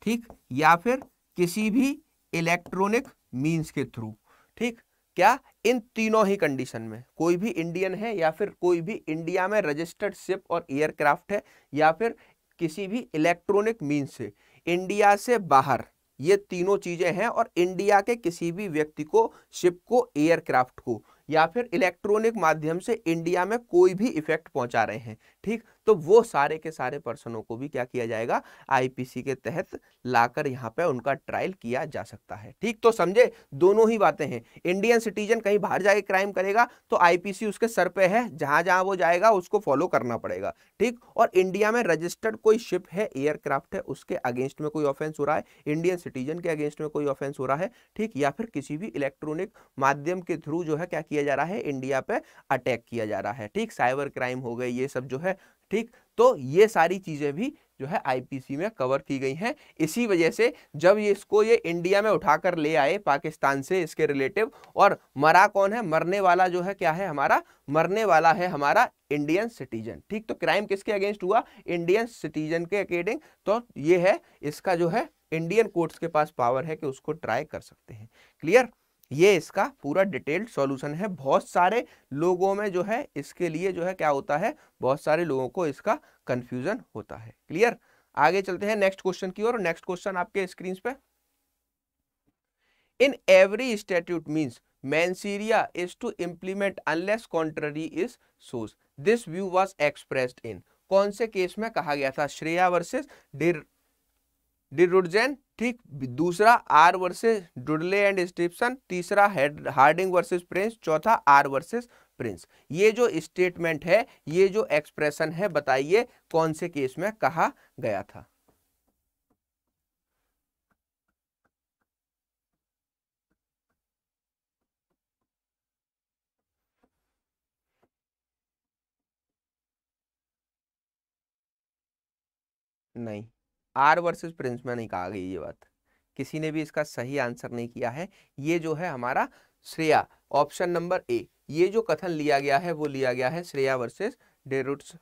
ठीक या फिर किसी भी इलेक्ट्रॉनिक मींस के थ्रू ठीक क्या इन तीनों ही कंडीशन में कोई भी इंडियन है या फिर कोई भी इंडिया में रजिस्टर्ड शिप और एयरक्राफ्ट है या फिर किसी भी इलेक्ट्रॉनिक मीन से इंडिया से बाहर ये तीनों चीज़ें हैं और इंडिया के किसी भी व्यक्ति को शिप को एयरक्राफ्ट को या फिर इलेक्ट्रॉनिक माध्यम से इंडिया में कोई भी इफेक्ट पहुंचा रहे हैं ठीक तो वो सारे के सारे पर्सनों को भी क्या किया जाएगा आईपीसी के तहत लाकर यहाँ पे उनका ट्रायल किया जा सकता है ठीक तो समझे दोनों ही बातें हैं इंडियन सिटीजन कहीं बाहर जाके क्राइम करेगा तो आईपीसी उसके सर पे है जहां जहां वो जाएगा उसको फॉलो करना पड़ेगा ठीक और इंडिया में रजिस्टर्ड कोई शिप है एयरक्राफ्ट है उसके अगेंस्ट में कोई ऑफेंस हो रहा है इंडियन सिटीजन के अगेंस्ट में कोई ऑफेंस हो रहा है ठीक या फिर किसी भी इलेक्ट्रॉनिक माध्यम के थ्रू जो है क्या किया जा रहा है इंडिया पे अटैक किया जा रहा है ठीक साइबर क्राइम हो गए ये सब जो है ठीक तो ये सारी चीज़ें भी जो है आईपीसी में कवर की गई हैं इसी वजह से जब ये इसको ये इंडिया में उठाकर ले आए पाकिस्तान से इसके रिलेटिव और मरा कौन है मरने वाला जो है क्या है हमारा मरने वाला है हमारा इंडियन सिटीजन ठीक तो क्राइम किसके अगेंस्ट हुआ इंडियन सिटीजन के अकेडिंग तो ये है इसका जो है इंडियन कोर्ट्स के पास पावर है कि उसको ट्राई कर सकते हैं क्लियर ये इसका पूरा डिटेल्ड सॉल्यूशन है बहुत सारे लोगों में जो है इसके लिए जो है क्या होता है बहुत सारे लोगों को इसका कंफ्यूजन होता है क्लियर आगे चलते हैं नेक्स्ट क्वेश्चन की ओर नेक्स्ट क्वेश्चन आपके स्क्रीन पे in every statute means mens rea is to implement unless contrary is shows this view was expressed in कौन से केस में कहा गया था श्रेया वर्सेस डिड्रोजन ठीक दूसरा R versus Dudley and Stephens तीसरा हार्डिंग वर्सेस प्रिंस चौथा आर वर्सेस प्रिंस ये जो स्टेटमेंट है ये जो एक्सप्रेशन है बताइए कौन से केस में कहा गया था नहीं आर वर्सेस प्रिंस में नहीं कहा गई ये बात किसी ने भी इसका सही आंसर नहीं किया है ये जो है हमारा श्रेया ऑप्शन नंबर ए ये जो कथन लिया गया है वो लिया गया है श्रेया वर्सेस डेरुट्स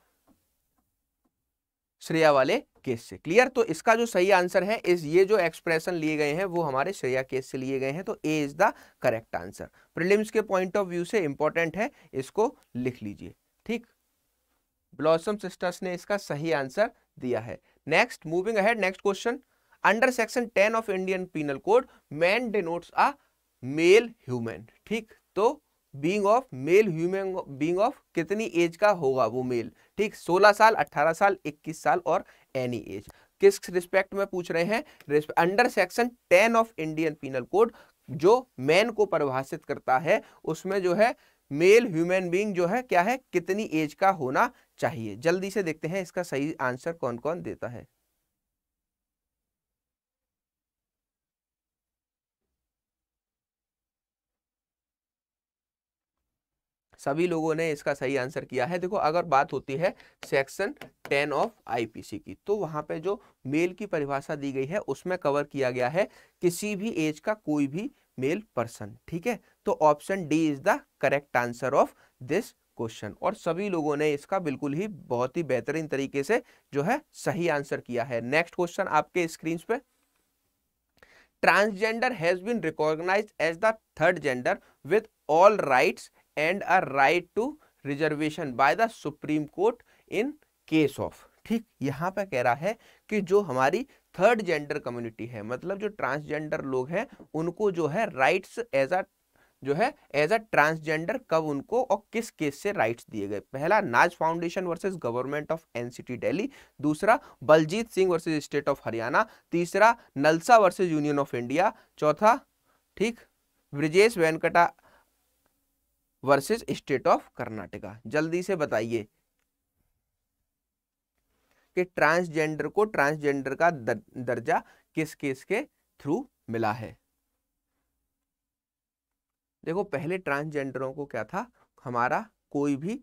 श्रेया वाले केस से क्लियर तो इसका जो सही आंसर है इस ये जो एक्सप्रेशन लिए गए हैं वो हमारे श्रेया केस से लिए गए हैं तो A is the correct answer prelims के पॉइंट ऑफ व्यू से इंपॉर्टेंट है इसको लिख लीजिए ठीक ब्लॉसम सिस्टर्स ने इसका सही आंसर दिया है next moving ahead next question under section 10 of Indian penal code man denotes a male human ठीक तो being of male human being of कितनी एज का होगा वो मेल ठीक 16 साल 18 साल 21 साल और एनी एज किस रिस्पेक्ट में पूछ रहे हैं under section 10 of Indian penal code जो मैन को परिभाषित करता है उसमें जो है मेल ह्यूमन बींग जो है क्या है कितनी एज का होना चाहिए जल्दी से देखते हैं इसका सही आंसर कौन कौन देता है सभी लोगों ने इसका सही आंसर किया है देखो अगर बात होती है सेक्शन टेन ऑफ आईपीसी की तो वहां पे जो मेल की परिभाषा दी गई है उसमें कवर किया गया है किसी भी एज का कोई भी मेल पर्सन ठीक है तो option D is the correct answer of this question और सभी लोगों ने इसका बिल्कुल ही बहुत ही बेहतरीन तरीके से जो है सही आंसर किया है नेक्स्ट क्वेश्चन आपके स्क्रीन पे transgender has been recognise as the third gender with all right and a right to reservation by the supreme court in case of ठीक यहाँ पर कह रहा है कि जो हमारी थर्ड जेंडर कम्युनिटी है मतलब जो ट्रांसजेंडर लोग हैं उनको जो है राइट्स एज अ जो है एज अ ट्रांसजेंडर कब उनको और किस केस से राइट्स दिए गए पहला Naz foundation versus government of NCT Delhi दूसरा Baljeet Singh versus state of Haryana तीसरा NALSA versus union of India चौथा ठीक Brijesh Venkata versus state of Karnataka जल्दी से बताइए कि ट्रांसजेंडर को ट्रांसजेंडर का दर्जा किस केस के थ्रू मिला है देखो पहले ट्रांसजेंडरों को क्या था हमारा कोई भी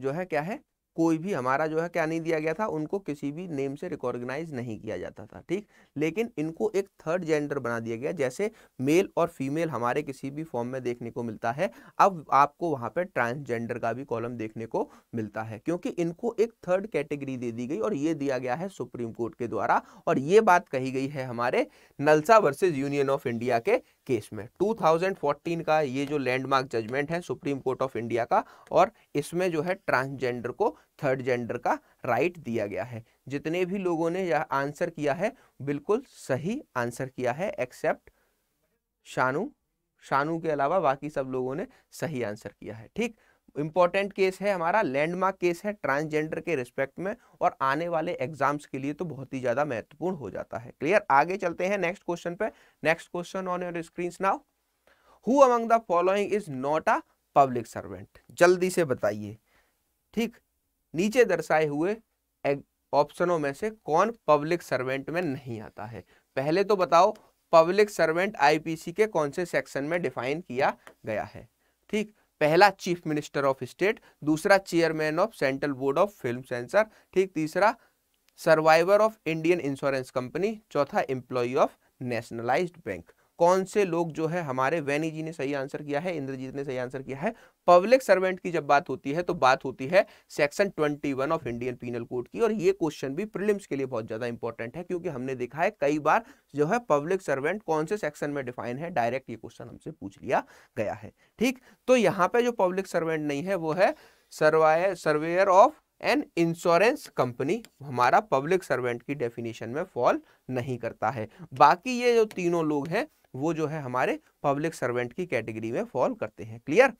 जो है क्या है कोई भी हमारा जो है क्या नहीं दिया गया था उनको किसी भी नेम से रिकॉर्गनाइज नहीं किया जाता था ठीक लेकिन इनको एक थर्ड जेंडर बना दिया गया जैसे मेल और फीमेल हमारे किसी भी फॉर्म में देखने को मिलता है अब आपको वहां पर ट्रांसजेंडर का भी कॉलम देखने को मिलता है क्योंकि इनको एक थर्ड कैटेगरी दे दी गई और ये दिया गया है सुप्रीम कोर्ट के द्वारा और ये बात कही गई है हमारे NALSA versus union of India के केस में 2014 का ये जो लैंडमार्क जजमेंट है सुप्रीम कोर्ट ऑफ इंडिया का और इसमें जो है ट्रांसजेंडर को थर्ड जेंडर का राइट दिया गया है जितने भी लोगों ने यह आंसर किया है बिल्कुल सही आंसर किया है एक्सेप्ट शानू शानू के अलावा बाकी सब लोगों ने सही आंसर किया है ठीक इंपॉर्टेंट केस है हमारा लैंडमार्क केस है ट्रांसजेंडर के रिस्पेक्ट में और आने वाले एग्जाम्स के लिए तो बहुत ही ज्यादा महत्वपूर्ण हो जाता है क्लियर आगे चलते हैं नेक्स्ट क्वेश्चन पे next question on your screen now who among the following is not a public servant जल्दी से बताइए ठीक नीचे दर्शाए हुए ऑप्शनों में से कौन पब्लिक सर्वेंट में नहीं आता है पहले तो बताओ पब्लिक सर्वेंट आईपीसी के कौन से सेक्शन में डिफाइन किया गया है ठीक पहला चीफ मिनिस्टर ऑफ स्टेट दूसरा chairman of central board of film censor ठीक तीसरा survivor of Indian insurance company चौथा एम्प्लॉय ऑफ नेशनलाइज्ड बैंक कौन से लोग जो है हमारे वैनी जी ने सही आंसर किया है इंद्रजीत ने सही आंसर किया है पब्लिक सर्वेंट की जब बात होती है तो बात होती है section 21 of Indian penal code की और ये क्वेश्चन भी प्रिलिम्स के लिए बहुत ज्यादा इंपॉर्टेंट है क्योंकि हमने देखा है कई बार जो है पब्लिक सर्वेंट कौन से सेक्शन में डिफाइन है डायरेक्ट ये क्वेश्चन हमसे पूछ लिया गया है ठीक तो यहाँ पे जो पब्लिक सर्वेंट नहीं है वो है survey surveyor of an insurance company हमारा पब्लिक सर्वेंट की डेफिनेशन में फॉल नहीं करता है बाकी ये जो तीनों लोग हैं वो जो है हमारे पब्लिक सर्वेंट की कैटेगरी में फॉल करते हैं क्लियर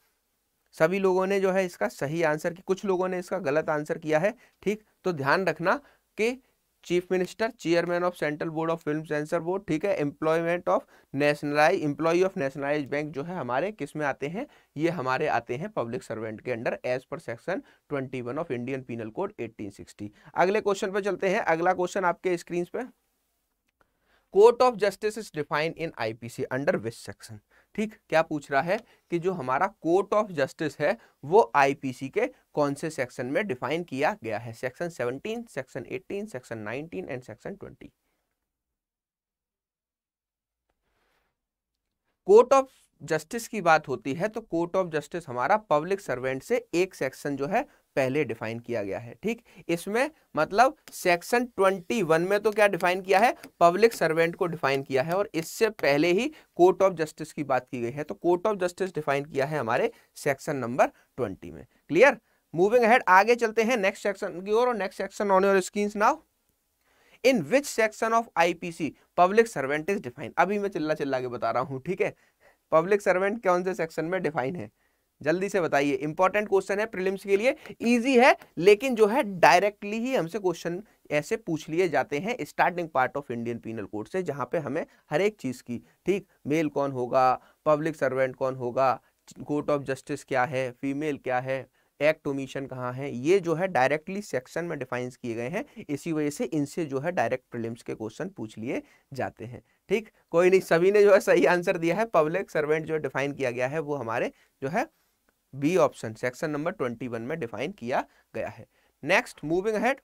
सभी लोगों ने जो है इसका सही आंसर की कुछ लोगों ने इसका गलत आंसर किया है ठीक तो ध्यान रखना कि chief minister chairman of central board of film censor board ठीक है employment of nationalise employ of nationalise bank जो है हमारे किस में आते हैं ये हमारे आते हैं पब्लिक सर्वेंट के under as per section 21 of Indian penal code 1860 अगले क्वेश्चन पर चलते हैं अगला क्वेश्चन आपके स्क्रीन पर court of justice is define in IPC under which section ठीक क्या पूछ रहा है कि जो हमारा कोर्ट ऑफ जस्टिस है वो आईपीसी के कौन से सेक्शन में डिफाइन किया गया है section 17 section 18 section 19 and section 20 court of justice की बात होती है तो कोर्ट ऑफ जस्टिस हमारा पब्लिक सर्वेंट से एक सेक्शन जो है पहले डिफाइन किया गया है ठीक इसमें मतलब सेक्शन 21 में तो क्या डिफाइन किया है पब्लिक सर्वेंट को डिफाइन किया है और इससे पहले ही कोर्ट ऑफ जस्टिस की बात की गई है तो कोर्ट ऑफ जस्टिस डिफाइन किया है हमारे सेक्शन नंबर 20 में क्लियर मूविंग हेड आगे चलते हैं नेक्स्ट सेक्शन की ओर और next section on your screen now in which section of IPC public servant is define अभी मैं चिल्ला चिल्ला के बता रहा हूँ ठीक है पब्लिक सर्वेंट कौन से सेक्शन में डिफाइन है जल्दी से बताइए इंपॉर्टेंट क्वेश्चन है प्रिलिम्स के लिए इजी है लेकिन जो है डायरेक्टली ही हमसे क्वेश्चन ऐसे पूछ लिए जाते हैं starting part of Indian penal code से जहाँ पे हमें हर एक चीज़ की ठीक मेल कौन होगा पब्लिक सर्वेंट कौन होगा कोर्ट ऑफ जस्टिस क्या है फीमेल क्या है एक्ट ओमिशन कहाँ है ये जो है डायरेक्टली सेक्शन में डिफाइंस किए गए हैं इसी वजह से इनसे जो है डायरेक्ट प्रिलिम्स के क्वेश्चन पूछ लिए जाते हैं ठीक कोई नहीं सभी ने जो है सही आंसर दिया है पब्लिक सर्वेंट जो डिफाइन किया गया है वो हमारे जो है बी ऑप्शन सेक्शन नंबर 21 में डिफाइन किया गया है next moving head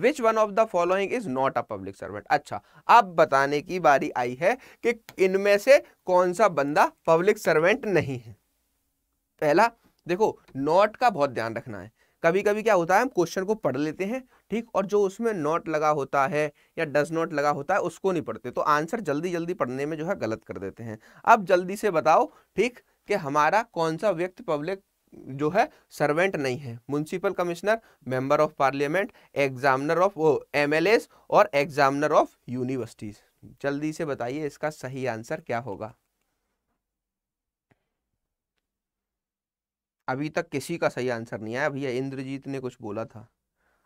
which one of the following is not a public servant अच्छा अब बताने की बारी आई है कि इनमें से कौन सा बंदा पब्लिक सर्वेंट नहीं है पहला देखो नॉट का बहुत ध्यान रखना है कभी कभी क्या होता है हम क्वेश्चन को पढ़ लेते हैं ठीक और जो उसमें नॉट लगा होता है या डज नॉट लगा होता है उसको नहीं पढ़ते तो आंसर जल्दी जल्दी पढ़ने में जो है गलत कर देते हैं अब जल्दी से बताओ ठीक कि हमारा कौन सा व्यक्ति पब्लिक जो है सर्वेंट नहीं है municipal commissioner member of parliament examiner of M और एग्जामिनर ऑफ यूनिवर्सिटीज जल्दी से बताइए इसका सही आंसर क्या होगा अभी तक किसी का सही आंसर नहीं आया भैया इंद्रजीत ने कुछ बोला था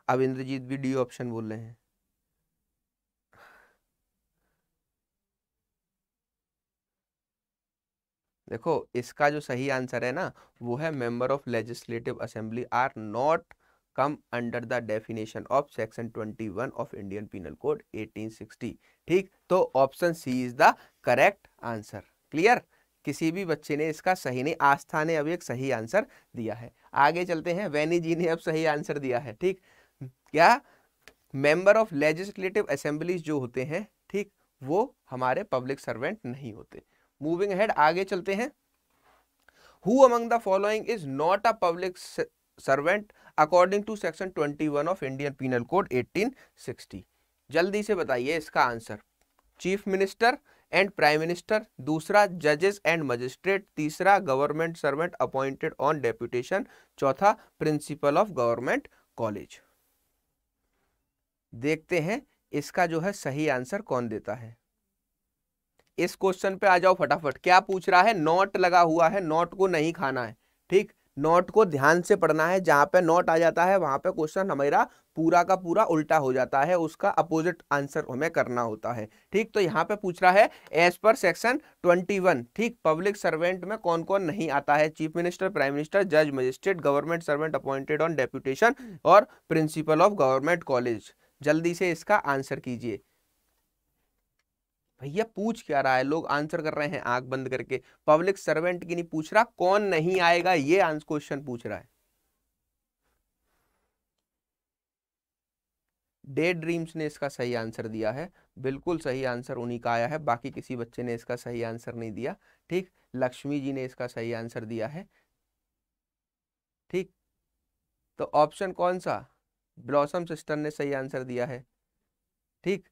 अब इंद्रजीत भी डी ऑप्शन बोल रहे हैं देखो इसका जो सही आंसर है ना वो है member of legislative assembly are not come under the definition of section 21 of Indian penal code 1860 ठीक तो option C is the correct answer clear किसी भी बच्चे ने इसका सही नहीं आस्था ने अभी एक सही आंसर दिया है आगे चलते हैं वैनी जी ने अब सही आंसर दिया है ठीक क्या मेंबर ऑफ लेजिस्लेटिव असेंबलीज जो होते हैं ठीक वो हमारे पब्लिक सर्वेंट नहीं होते मूविंग हेड आगे चलते हैं who among the following is not a public servant according to section twenty one of Indian penal code eighteen sixty जल्दी से बताइए इसका answer chief minister and prime minister दूसरा जजेस एंड मजिस्ट्रेट तीसरा government servant appointed on deputation चौथा principal of government college देखते हैं इसका जो है सही आंसर कौन देता है इस क्वेश्चन पे आ जाओ फटाफट क्या पूछ रहा है नॉट लगा हुआ है नॉट को नहीं खाना है ठीक नॉट को ध्यान से पढ़ना है जहां पे नॉट आ जाता है वहां पे क्वेश्चन हमारा पूरा का पूरा उल्टा हो जाता है उसका अपोजिट आंसर हमें करना होता है ठीक तो यहाँ पे पूछ रहा है एज पर सेक्शन 21 ठीक पब्लिक सर्वेंट में कौन कौन नहीं आता है चीफ मिनिस्टर प्राइम मिनिस्टर जज magistrate government servant appointed on deputation और प्रिंसिपल ऑफ गवर्नमेंट कॉलेज जल्दी से इसका आंसर कीजिए भैया पूछ क्या रहा है लोग आंसर कर रहे हैं आंख बंद करके पब्लिक सर्वेंट की नहीं पूछ रहा कौन नहीं आएगा ये क्वेश्चन पूछ रहा है डे ड्रीम्स ने इसका सही आंसर दिया है बिल्कुल सही आंसर उन्हीं का आया है बाकी किसी बच्चे ने इसका सही आंसर नहीं दिया ठीक लक्ष्मी जी ने इसका सही आंसर दिया है ठीक तो ऑप्शन कौन सा ब्लॉसम सिस्टर ने सही आंसर दिया है ठीक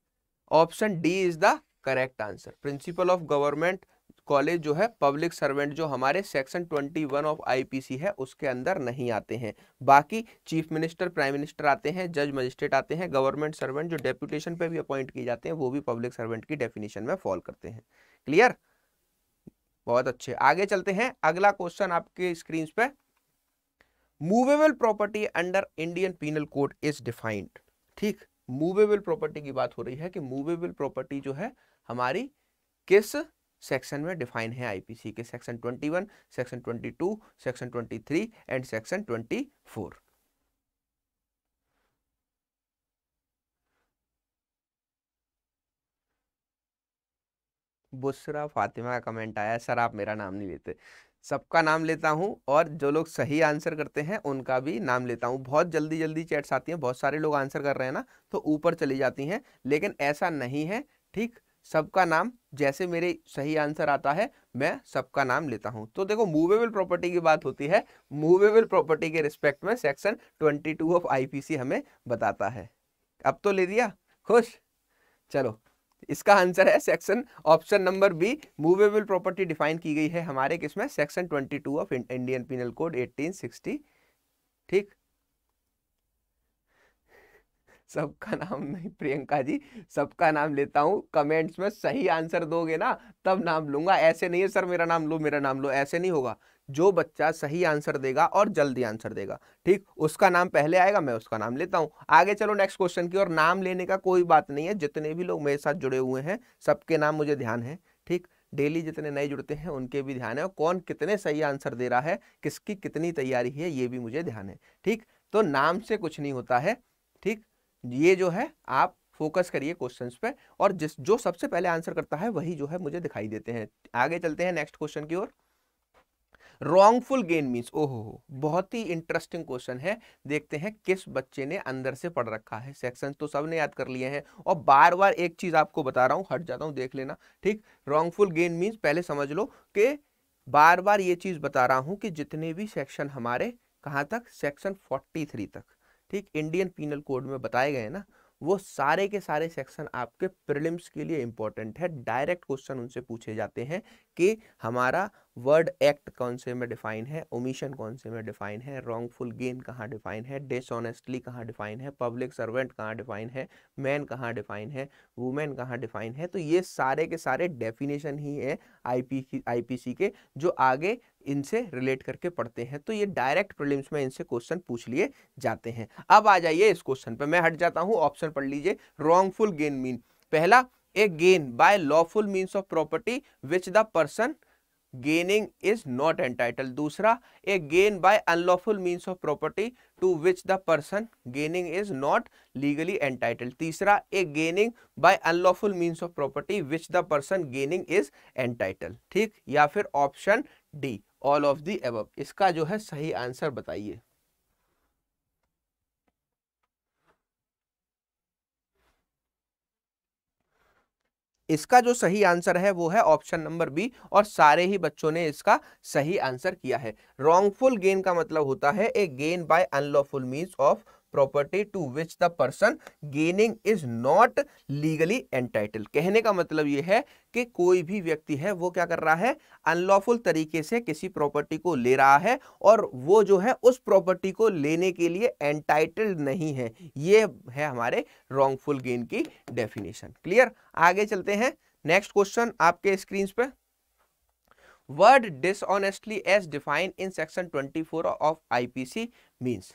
option D is the correct answer principal of government college जो है पब्लिक सर्वेंट जो हमारे सेक्शन 21 ऑफ आईपीसी है उसके अंदर नहीं आते हैं बाकी चीफ मिनिस्टर प्राइम मिनिस्टर आते हैं जज मजिस्ट्रेट आते हैं गवर्नमेंट सर्वेंट जो डेप्यूटेशन पे भी अपॉइंट किए जाते हैं वो भी पब्लिक सर्वेंट की डेफिनेशन में फॉल करते हैं क्लियर बहुत अच्छे आगे चलते हैं अगला क्वेश्चन आपके स्क्रीन पे movable property under Indian penal code is defined ठीक मूवेबल प्रॉपर्टी की बात हो रही है कि मूवेबल प्रॉपर्टी जो है हमारी किस सेक्शन में डिफाइन है आईपीसी के section 21, section 22, section 23 and section 24 Busra Fatima का कमेंट आया सर आप मेरा नाम नहीं लेते सबका नाम लेता हूँ और जो लोग सही आंसर करते हैं उनका भी नाम लेता हूँ बहुत जल्दी जल्दी चैट्स आती हैं बहुत सारे लोग आंसर कर रहे हैं ना तो ऊपर चली जाती हैं लेकिन ऐसा नहीं है ठीक सबका नाम जैसे मेरे सही आंसर आता है मैं सबका नाम लेता हूं तो देखो मूवेबल प्रॉपर्टी की बात होती है मूवेबल प्रॉपर्टी के रिस्पेक्ट में सेक्शन 22 ऑफ आईपीसी हमें बताता है अब तो ले दिया खुश चलो इसका आंसर है section option number B movable property define की गई है हमारे किसमें section 22 of Indian penal code 1860 ठीक सबका नाम नहीं प्रियंका जी सबका नाम लेता हूं कमेंट्स में सही आंसर दोगे ना तब नाम लूंगा ऐसे नहीं है सर मेरा नाम लो मेरा नाम लो ऐसे नहीं होगा जो बच्चा सही आंसर देगा और जल्दी आंसर देगा ठीक उसका नाम पहले आएगा मैं उसका नाम लेता हूं आगे चलो नेक्स्ट क्वेश्चन की और नाम लेने का कोई बात नहीं है जितने भी लोग मेरे साथ जुड़े हुए हैं सबके नाम मुझे ध्यान है ठीक डेली जितने नए जुड़ते हैं उनके भी ध्यान है और कौन कितने सही आंसर दे रहा है किसकी कितनी तैयारी है ये भी मुझे ध्यान है ठीक तो नाम से कुछ नहीं होता है ठीक ये जो है आप फोकस करिए क्वेश्चंस पे और जिस जो सबसे पहले आंसर करता है वही जो है मुझे दिखाई देते हैं आगे चलते हैं नेक्स्ट क्वेश्चन की ओर रॉन्गफुल गेन मीन्स ओहो हो बहुत ही इंटरेस्टिंग क्वेश्चन है देखते हैं किस बच्चे ने अंदर से पढ़ रखा है सेक्शन तो सबने याद कर लिए हैं और बार बार एक चीज आपको बता रहा हूं हट जाता हूँ देख लेना ठीक रॉन्गफुल गेन मीन्स पहले समझ लो कि बार बार ये चीज बता रहा हूं कि जितने भी सेक्शन हमारे कहाँ तक सेक्शन फोर्टी थ्री तक ठीक इंडियन पीनल कोड में बताए गए ना वो सारे के सारे सेक्शन आपके प्रिलिम्स के लिए इंपॉर्टेंट है डायरेक्ट क्वेश्चन उनसे पूछे जाते हैं कि हमारा वर्ड एक्ट कौन से में डिफाइन है ओमिशन कौन से में डिफाइन है रॉन्गफुल गेन कहाँ डिफाइन है डिसऑनेस्टली कहाँ डिफाइन है पब्लिक सर्वेंट कहाँ डिफाइन है मैन कहाँ डिफाइन है वुमेन कहाँ डिफाइन है तो ये सारे के सारे डेफिनेशन ही है आईपी आईपीसी के जो आगे इनसे रिलेट करके पढ़ते हैं तो ये डायरेक्ट प्रीलिम्स में इनसे क्वेश्चन पूछ लिए जाते हैं अब आ जाइए इस क्वेश्चन पर मैं हट जाता हूँ ऑप्शन पढ़ लीजिए रॉन्गफुल गेन मीन पहला a gain by lawful means of property which the person gaining is not entitle दूसरा a gain by unlawful means of property to which the person gaining is not legally entitle तीसरा a gaining by unlawful means of property which the person gaining is entitle ठीक या फिर option D all of the above इसका जो है सही answer बताइए इसका जो सही आंसर है वो है ऑप्शन नंबर बी और सारे ही बच्चों ने इसका सही आंसर किया है रॉन्गफुल गेन का मतलब होता है a gain by unlawful means of property to which the person gaining is not legally entitle कहने का मतलब यह है कि कोई भी व्यक्ति है वो क्या कर रहा है अनलॉफुल तरीके से किसी प्रॉपर्टी को ले रहा है और वो जो है उस प्रॉपर्टी को लेने के लिए एंटाइटल्ड नहीं है ये है हमारे रॉन्गफुल गेन की डेफिनेशन क्लियर आगे चलते हैं नेक्स्ट क्वेश्चन आपके स्क्रीन पे word dishonestly as define in section twenty four of IPC means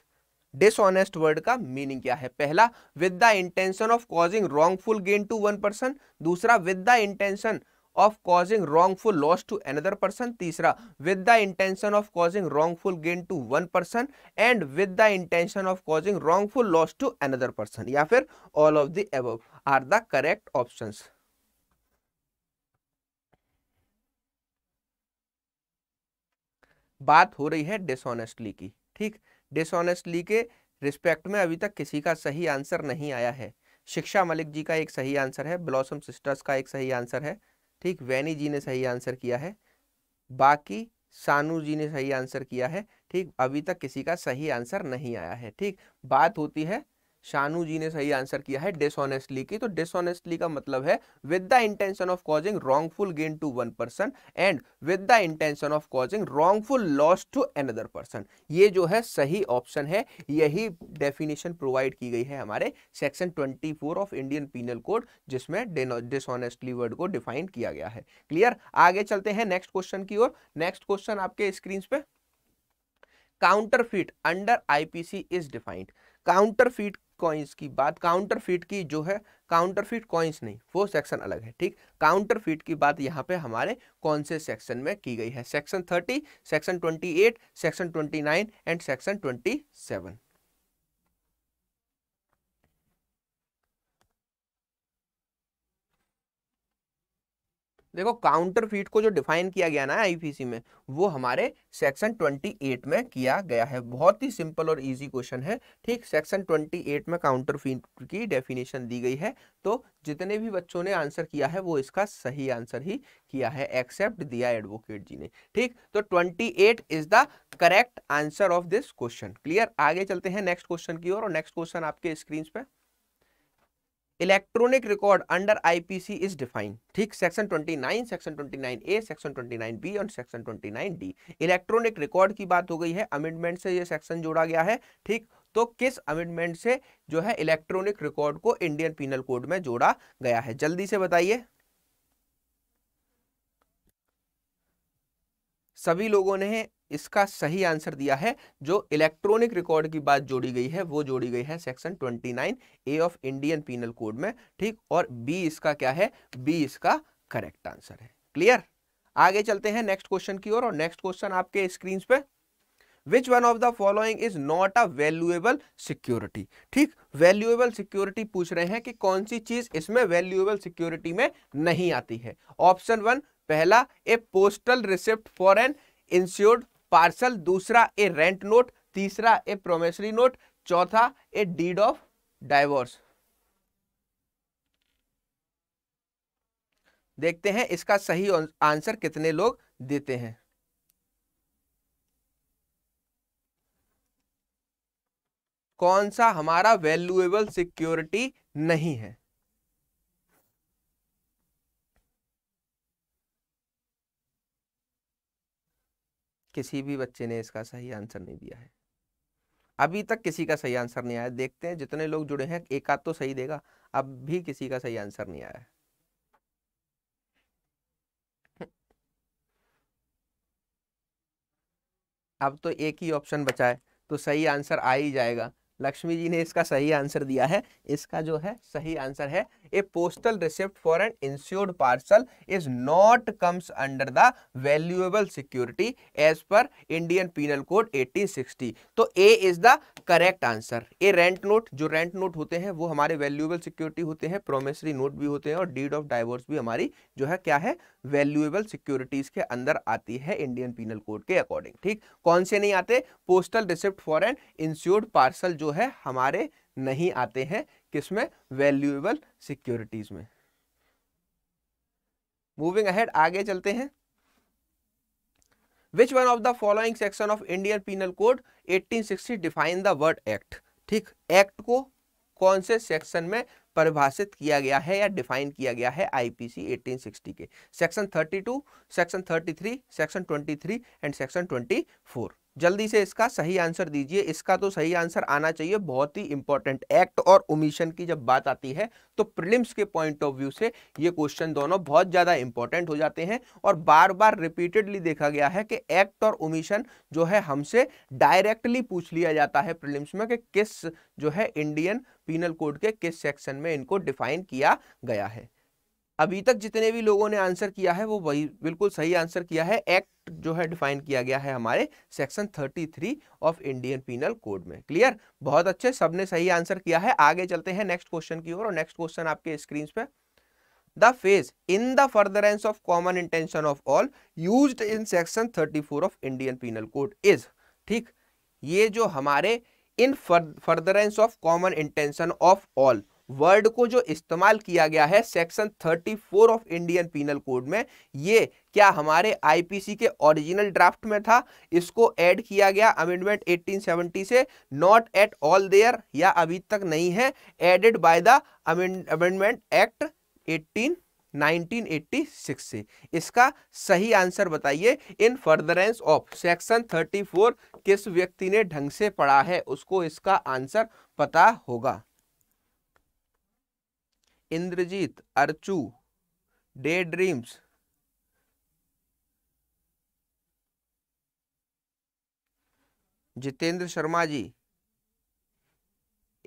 dishonest word का मीनिंग क्या है पहला with the intention of causing wrongful gain to one person दूसरा with the intention of causing wrongful loss to another person तीसरा with the intention of causing wrongful gain to one person and with the intention of causing wrongful loss to another person या फिर all of the above are the correct option बात हो रही है dishonestly की ठीक dishonestly के respect में अभी तक किसी का सही आंसर नहीं आया है शिक्षा मलिक जी का एक सही आंसर है ब्लॉसम सिस्टर्स का एक सही आंसर है ठीक वैनी जी ने सही आंसर किया है बाकी सानू जी ने सही आंसर किया है ठीक अभी तक किसी का सही आंसर नहीं आया है ठीक बात होती है शानू जी ने सही आंसर किया है डिसऑनेस्टली की तो डिसऑनेस्टली का मतलब है with the intention of causing wrongful gain to one person and with the intention of causing wrongful loss to another person ये जो है सही ऑप्शन है यही डेफिनेशन प्रोवाइड की गई है हमारे section twenty of Indian penal code जिसमें डिसऑनेस्टली वर्ड को डिफाइन किया गया है क्लियर आगे चलते हैं नेक्स्ट क्वेश्चन की ओर नेक्स्ट क्वेश्चन आपके स्क्रीन पे fit under IPC is defined counterfeit coins की बात काउंटर फिट की जो है काउंटर फिट कॉइन्स नहीं वो सेक्शन अलग है ठीक काउंटर फिट की बात यहाँ पे हमारे कौन से सेक्शन में की गई है section thirty section twenty eight section twenty nine and section twenty seven देखो काउंटर फीट को जो डिफाइन किया गया ना आईपीसी में वो हमारे सेक्शन 28 में किया गया है बहुत ही सिंपल और इजी क्वेश्चन है ठीक सेक्शन 28 में काउंटर फीट की डेफिनेशन दी गई है तो जितने भी बच्चों ने आंसर किया है वो इसका सही आंसर ही किया है एक्सेप्ट दिया एडवोकेट जी ने ठीक तो 28 is the correct answer of this question clear आगे चलते हैं नेक्स्ट क्वेश्चन की ओर और नेक्स्ट क्वेश्चन आपके स्क्रीन पर electronic record under IPC is defined ठीक section 29 section 29 A section 29 B और सेक्शन 29 डी इलेक्ट्रॉनिक रिकॉर्ड की बात हो गई है अमेंडमेंट से ये सेक्शन जोड़ा गया है ठीक तो किस अमेंडमेंट से जो है इलेक्ट्रॉनिक रिकॉर्ड को इंडियन पीनल कोड में जोड़ा गया है जल्दी से बताइए सभी लोगों ने इसका सही आंसर दिया है जो इलेक्ट्रॉनिक रिकॉर्ड की बात जोड़ी गई है वो जोड़ी गई है section 29 A of Indian penal code में ठीक और बी इसका क्या है बी इसका करेक्ट आंसर है क्लियर आगे चलते हैं नेक्स्ट क्वेश्चन की ओर और नेक्स्ट क्वेश्चन आपके स्क्रीन पे Which one of the following is not a valuable security? ठीक valuable security पूछ रहे हैं कि कौन सी चीज इसमें valuable security में नहीं आती है Option वन पहला a postal receipt for an insured parcel दूसरा ए रेंट नोट तीसरा ए प्रोमेसरी नोट चौथा ए डीड ऑफ डाइवोर्स देखते हैं इसका सही आंसर कितने लोग देते हैं कौन सा हमारा वैल्यूएबल सिक्योरिटी नहीं है किसी भी बच्चे ने इसका सही आंसर नहीं दिया है अभी तक किसी का सही आंसर नहीं आया देखते हैं जितने लोग जुड़े हैं एक आध तो सही देगा अब भी किसी का सही आंसर नहीं आया है अब तो एक ही ऑप्शन बचा है तो सही आंसर आ ही जाएगा लक्ष्मी जी ने इसका सही आंसर दिया है इसका जो है सही आंसर है a postal receipt for an insured parcel is not comes under the valuable security as per Indian penal code 1860 तो A is the correct answer a rent note जो रेंट नोट होते हैं वो हमारे वैल्यूएबल सिक्योरिटी होते हैं promissory note भी होते हैं और डीड ऑफ डाइवोर्स भी हमारी जो है क्या है वैल्यूएबल सिक्योरिटीज के अंदर आती है इंडियन पीनल कोड के अकॉर्डिंग ठीक कौन से नहीं आते postal receipt for an insured parcel जो है हमारे नहीं आते हैं किसमें वैल्यूएबल सिक्योरिटीज में मूविंग अहेड आगे चलते हैं which one of the following section of Indian penal code 1860 define the word act ठीक एक्ट को कौन से सेक्शन में परिभाषित किया गया है या डिफाइन किया गया है आईपीसी 1860 के section 32, section 33, section 23 and section 24 जल्दी से इसका सही आंसर दीजिए इसका तो सही आंसर आना चाहिए बहुत ही इंपॉर्टेंट एक्ट और ओमिशन की जब बात आती है तो प्रिलिम्स के पॉइंट ऑफ व्यू से ये क्वेश्चन दोनों बहुत ज़्यादा इंपॉर्टेंट हो जाते हैं और बार बार रिपीटेडली देखा गया है कि एक्ट और ओमिशन जो है हमसे डायरेक्टली पूछ लिया जाता है प्रिलिम्स में कि किस जो है इंडियन पीनल कोड के किस सेक्शन में इनको डिफाइन किया गया है अभी तक जितने भी लोगों ने आंसर किया है वो वही बिल्कुल सही आंसर किया है एक्ट जो है डिफाइन किया गया है हमारे section 33 of Indian penal code में क्लियर बहुत अच्छे सबने सही आंसर किया है आगे चलते हैं नेक्स्ट क्वेश्चन की ओर और, नेक्स्ट क्वेश्चन आपके स्क्रीन पे the phrase in the furtherance of common intention of all used in section thirty of Indian penal code is ठीक ये जो हमारे in furtherance of common intention of all word को जो इस्तेमाल किया गया है section 34 of Indian penal code में ये क्या हमारे आईपीसी के ओरिजिनल ड्राफ्ट में था इसको ऐड किया गया अमेंडमेंट 1870 से नॉट एट ऑल देयर या अभी तक नहीं है added by the amendment act 18 1986 से इसका सही आंसर बताइए इन फर्दरेंस ऑफ सेक्शन 34 किस व्यक्ति ने ढंग से पढ़ा है उसको इसका आंसर पता होगा इंद्रजीत अर्चू डे ड्रीम्स जितेंद्र शर्मा जी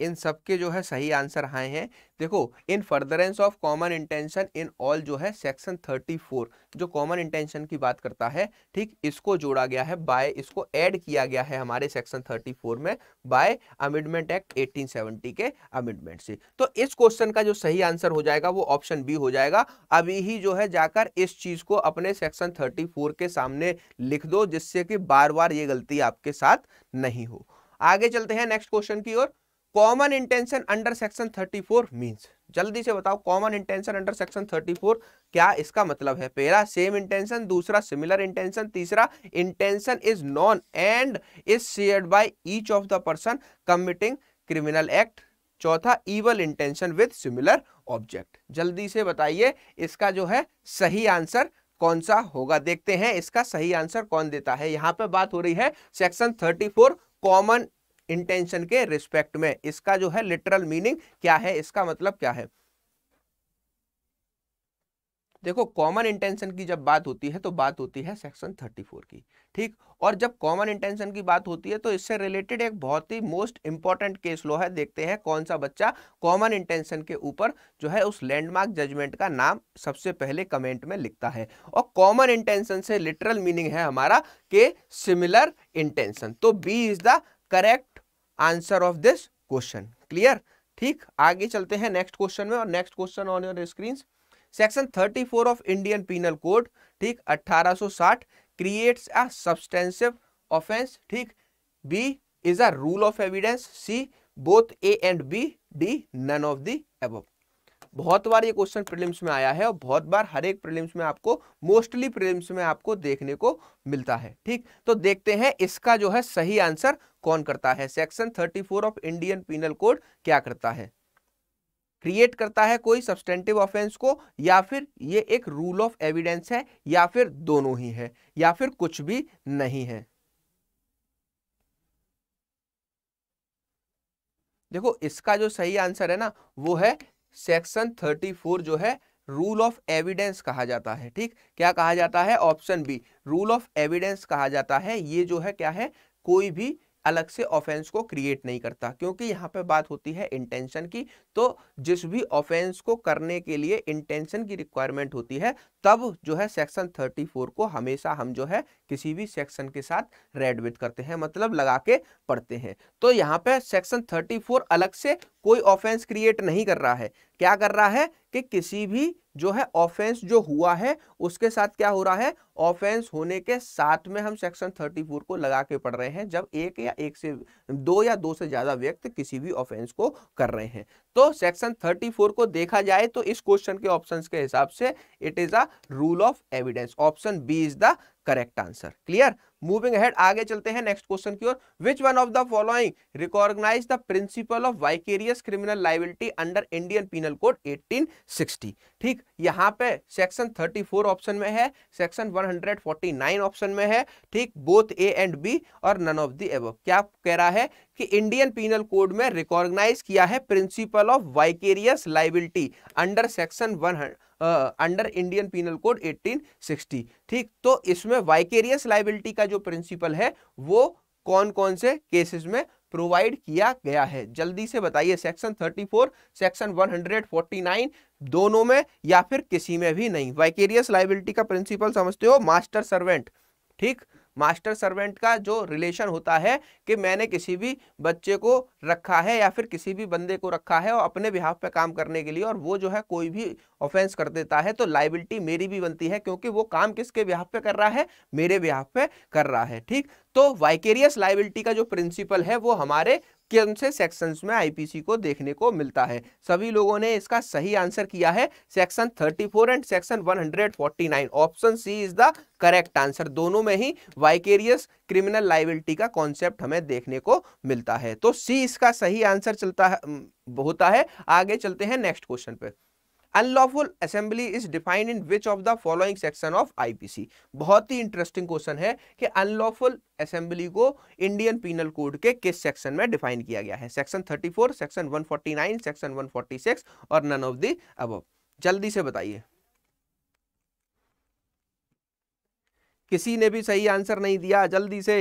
इन सब के जो है सही आंसर हाँ हैं देखो in furtherance of common intention in all जो है सेक्शन 34 जो कॉमन इंटेंशन की बात करता है ठीक इसको जोड़ा गया है बाय इसको ऐड किया गया है हमारे सेक्शन 34 में बाय अमेंडमेंट एक्ट 1870 के अमेंडमेंट से तो इस क्वेश्चन का जो सही आंसर हो जाएगा वो ऑप्शन बी हो जाएगा अभी ही जो है जाकर इस चीज को अपने सेक्शन थर्टी के सामने लिख दो जिससे कि बार बार ये गलती आपके साथ नहीं हो आगे चलते हैं नेक्स्ट क्वेश्चन की ओर common intention under section 34 four means जल्दी से बताओ कॉमन इंटेंशन अंडर सेक्शन 34 क्या इसका मतलब है पहला सेम इंटेंशन दूसरा सिमिलर इंटेंशन तीसरा intention is known and is shared by each of the person committing criminal act चौथा evil intention with similar object जल्दी से बताइए इसका जो है सही आंसर कौन सा होगा देखते हैं इसका सही आंसर कौन देता है यहाँ पे बात हो रही है सेक्शन 34 कॉमन इंटेंशन के रिस्पेक्ट में इसका जो है लिटरल मीनिंग क्या है इसका मतलब क्या है देखो कॉमन इंटेंशन की जब बात होती है तो बात होती है सेक्शन 34 की ठीक और जब कॉमन इंटेंशन की बात होती है तो इससे रिलेटेड एक बहुत ही मोस्ट इंपॉर्टेंट केस लो है देखते हैं कौन सा बच्चा कॉमन इंटेंशन के ऊपर जो है उस लैंडमार्क जजमेंट का नाम सबसे पहले कमेंट में लिखता है और कॉमन इंटेंशन से लिटरल मीनिंग है हमारा के सिमिलर इंटेंशन तो B is the correct answer of this question clear ठीक आगे चलते हैं नेक्स्ट क्वेश्चन में और next question on your screen section 34 of Indian penal code ठीक 1860 क्रिएट्स अ सब्सटेंसिव ऑफेंस ठीक B is a rule of evidence C both A and B D none of the above बहुत बार ये question prelims में आया है और बहुत बार हर एक प्रीलिम्स में आपको मोस्टली प्रीलिम्स में आपको देखने को मिलता है ठीक तो देखते हैं इसका जो है सही आंसर कौन करता है section 34 of Indian penal code क्या करता है क्रिएट करता है कोई सब्सटेंटिव ऑफेंस को या फिर ये एक रूल ऑफ एविडेंस है या फिर दोनों ही है या फिर कुछ भी नहीं है देखो इसका जो सही आंसर है ना वो है सेक्शन 34 जो है रूल ऑफ एविडेंस कहा जाता है ठीक क्या कहा जाता है option B rule of evidence कहा जाता है ये जो है क्या है कोई भी अलग से ऑफेंस को क्रिएट नहीं करता क्योंकि यहाँ पे बात होती है इंटेंशन की तो जिस भी ऑफेंस को करने के लिए इंटेंशन की रिक्वायरमेंट होती है तब जो है सेक्शन 34 को हमेशा हम जो है किसी भी सेक्शन के साथ रेड विथ करते हैं मतलब लगा के पढ़ते हैं तो यहाँ पे सेक्शन 34 अलग से कोई ऑफेंस क्रिएट नहीं कर रहा है क्या कर रहा है कि किसी भी जो है ऑफेंस जो हुआ है उसके साथ क्या हो रहा है ऑफेंस होने के साथ में हम सेक्शन 34 को लगा के पढ़ रहे हैं जब एक या एक से दो या दो से ज़्यादा व्यक्ति किसी भी ऑफेंस को कर रहे हैं तो सेक्शन 34 को देखा जाए तो इस क्वेश्चन के ऑप्शन के हिसाब से it is a rule of evidence option B is the correct answer clear moving ahead आगे चलते हैं नेक्स्ट क्वेश्चन की ओर which one of the following recognise the principle of vicarious criminal liability under Indian penal code 1860 ठीक यहां पे section 34 option में है सेक्शन 149 ऑप्शन में है ठीक बोथ ए एंड बी और नन ऑफ दी एब क्या कह रहा है कि इंडियन पीनल कोड में रिकॉर्गनाइज किया है principle of vicarious liability under section one under Indian penal code 1860 ठीक तो इसमें वाइकेरियस लाइबिलिटी का जो प्रिंसिपल है वो कौन कौन से केसेस में प्रोवाइड किया गया है जल्दी से बताइए सेक्शन 34 सेक्शन 149 दोनों में या फिर किसी में भी नहीं वाइकेरियस लाइबिलिटी का प्रिंसिपल समझते हो मास्टर सर्वेंट ठीक मास्टर सर्वेंट का जो रिलेशन होता है कि मैंने किसी भी बच्चे को रखा है या फिर किसी भी बंदे को रखा है और अपने बिहाफ पे काम करने के लिए और वो जो है कोई भी ऑफेंस कर देता है तो लाइबिलिटी मेरी भी बनती है क्योंकि वो काम किसके बिहाफ पे कर रहा है मेरे बिहाफ पे कर रहा है ठीक तो वाइकेरियस लाइबिलिटी का जो प्रिंसिपल है वो हमारे कौन से सेक्शन में आईपीसी को देखने को मिलता है सभी लोगों ने इसका सही आंसर किया है section 34 and section 149 option C is the correct answer दोनों में ही वाइकेरियस क्रिमिनल लाइबिलिटी का कॉन्सेप्ट हमें देखने को मिलता है तो सी इसका सही आंसर चलता है होता है आगे चलते हैं नेक्स्ट क्वेश्चन पे unlawful assembly is defined in which of the following section of IPC बहुत ही इंटरेस्टिंग क्वेश्चन है कि अनलॉफुल असेंबली को इंडियन पीनल कोड के किस सेक्शन में डिफाइन किया गया है सेक्शन 34 सेक्शन 149 सेक्शन 146 और नन ऑफ दी अब जल्दी से बताइए किसी ने भी सही आंसर नहीं दिया जल्दी से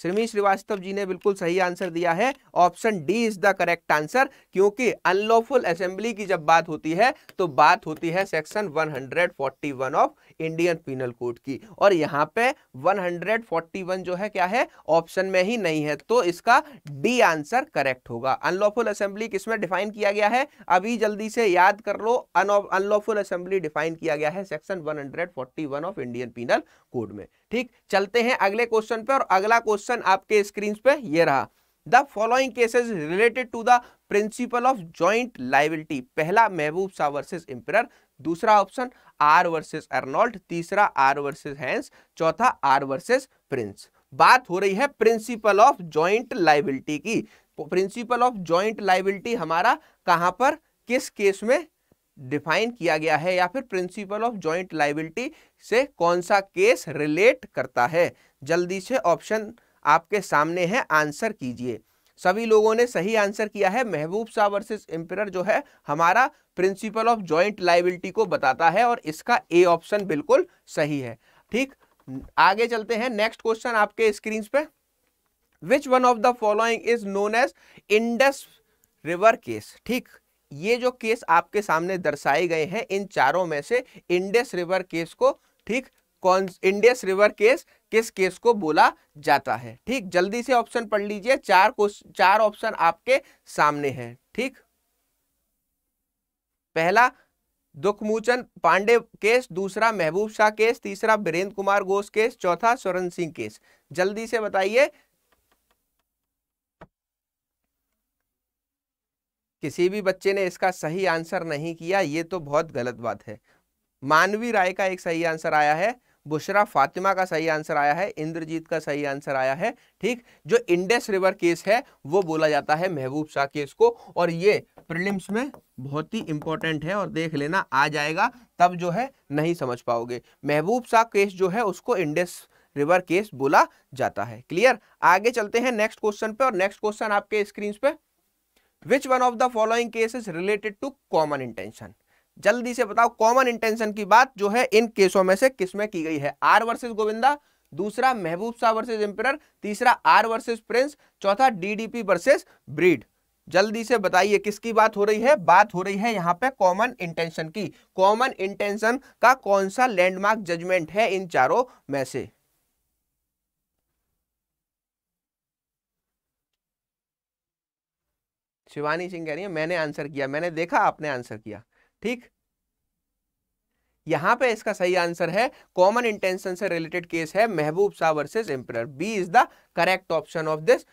श्रीमी श्रीवास्तव जी ने बिल्कुल सही आंसर दिया है option D is the correct answer क्योंकि अनलॉफुल असेंबली की जब बात होती है तो बात होती है section 141 of Indian penal code की और यहां पे 141 जो है क्या है ऑप्शन में ही नहीं है तो इसका डी आंसर करेक्ट होगा अनलॉफुल असेंबली किसमें डिफाइन किया गया है अभी जल्दी से याद कर लो अनलॉफुल असेंबली डिफाइन किया गया है section 141 of Indian penal code में ठीक चलते हैं अगले क्वेश्चन पे और अगला क्वेश्चन आपके स्क्रीन पे ये रहा the following cases related to the principle of joint liability पहला महबूब शाह वर्सेज इंपेर दूसरा ऑप्शन आर वर्सेस अर्नोल्ड तीसरा आर वर्सेस हैंस चौथा आर वर्सेस प्रिंस बात हो रही है प्रिंसिपल ऑफ जॉइंट लाइबिलिटी की तो प्रिंसिपल ऑफ जॉइंट लाइबिलिटी हमारा कहां पर किस केस में डिफाइन किया गया है या फिर प्रिंसिपल ऑफ जॉइंट लाइबिलिटी से कौन सा केस रिलेट करता है जल्दी से ऑप्शन आपके सामने है आंसर कीजिए सभी लोगों ने सही आंसर किया है महबूब शाह वर्सेस एम्पियर जो है हमारा प्रिंसिपल ऑफ ज्वाइंट लाइबिलिटी को बताता है और इसका ए ऑप्शन बिल्कुल सही है ठीक आगे चलते हैं नेक्स्ट क्वेश्चन आपके स्क्रीन पे which one of the following is known as Indus river case ठीक ये जो केस आपके सामने दर्शाए गए हैं इन चारों में से इंडस रिवर केस को ठीक कौन इंडस रिवर केस किस केस को बोला जाता है ठीक जल्दी से ऑप्शन पढ़ लीजिए चार चार ऑप्शन आपके सामने हैं ठीक पहला दुखमूचन पांडे केस दूसरा महबूब शाह केस तीसरा बीरेंद्र कुमार घोष केस चौथा स्वरण सिंह केस जल्दी से बताइए किसी भी बच्चे ने इसका सही आंसर नहीं किया ये तो बहुत गलत बात है मानवी राय का एक सही आंसर आया है बुशरा फातिमा का सही आंसर आया है इंद्रजीत का सही आंसर आया है ठीक जो इंडस रिवर केस है वो बोला जाता है महबूब शाह केस को और ये प्रिलिम्स में बहुत ही इंपॉर्टेंट है और देख लेना आ जाएगा तब जो है नहीं समझ पाओगे महबूब शाह केस जो है उसको इंडस रिवर केस बोला जाता है क्लियर आगे चलते हैं नेक्स्ट क्वेश्चन पे और नेक्स्ट क्वेश्चन आपके स्क्रीन पे which one of the following case is related to common intention जल्दी से बताओ कॉमन इंटेंशन की बात जो है इन केसों में से किसमें की गई है आर वर्सेस गोविंदा दूसरा महबूब शाह वर्सेस एम्पर तीसरा आर वर्सेस प्रिंस चौथा डीडीपी वर्सेस ब्रीड जल्दी से बताइए किसकी बात हो रही है बात हो रही है यहाँ पे कॉमन इंटेंशन की कॉमन इंटेंशन का कौन सा लैंडमार्क जजमेंट है इन चारों में से शिवानी सिंह कह रही है मैंने आंसर किया मैंने देखा आपने आंसर किया ठीक यहां पे इसका सही आंसर है कॉमन इंटेंशन से रिलेटेड केस है Mehboob Shah versus emperor B is the correct option of this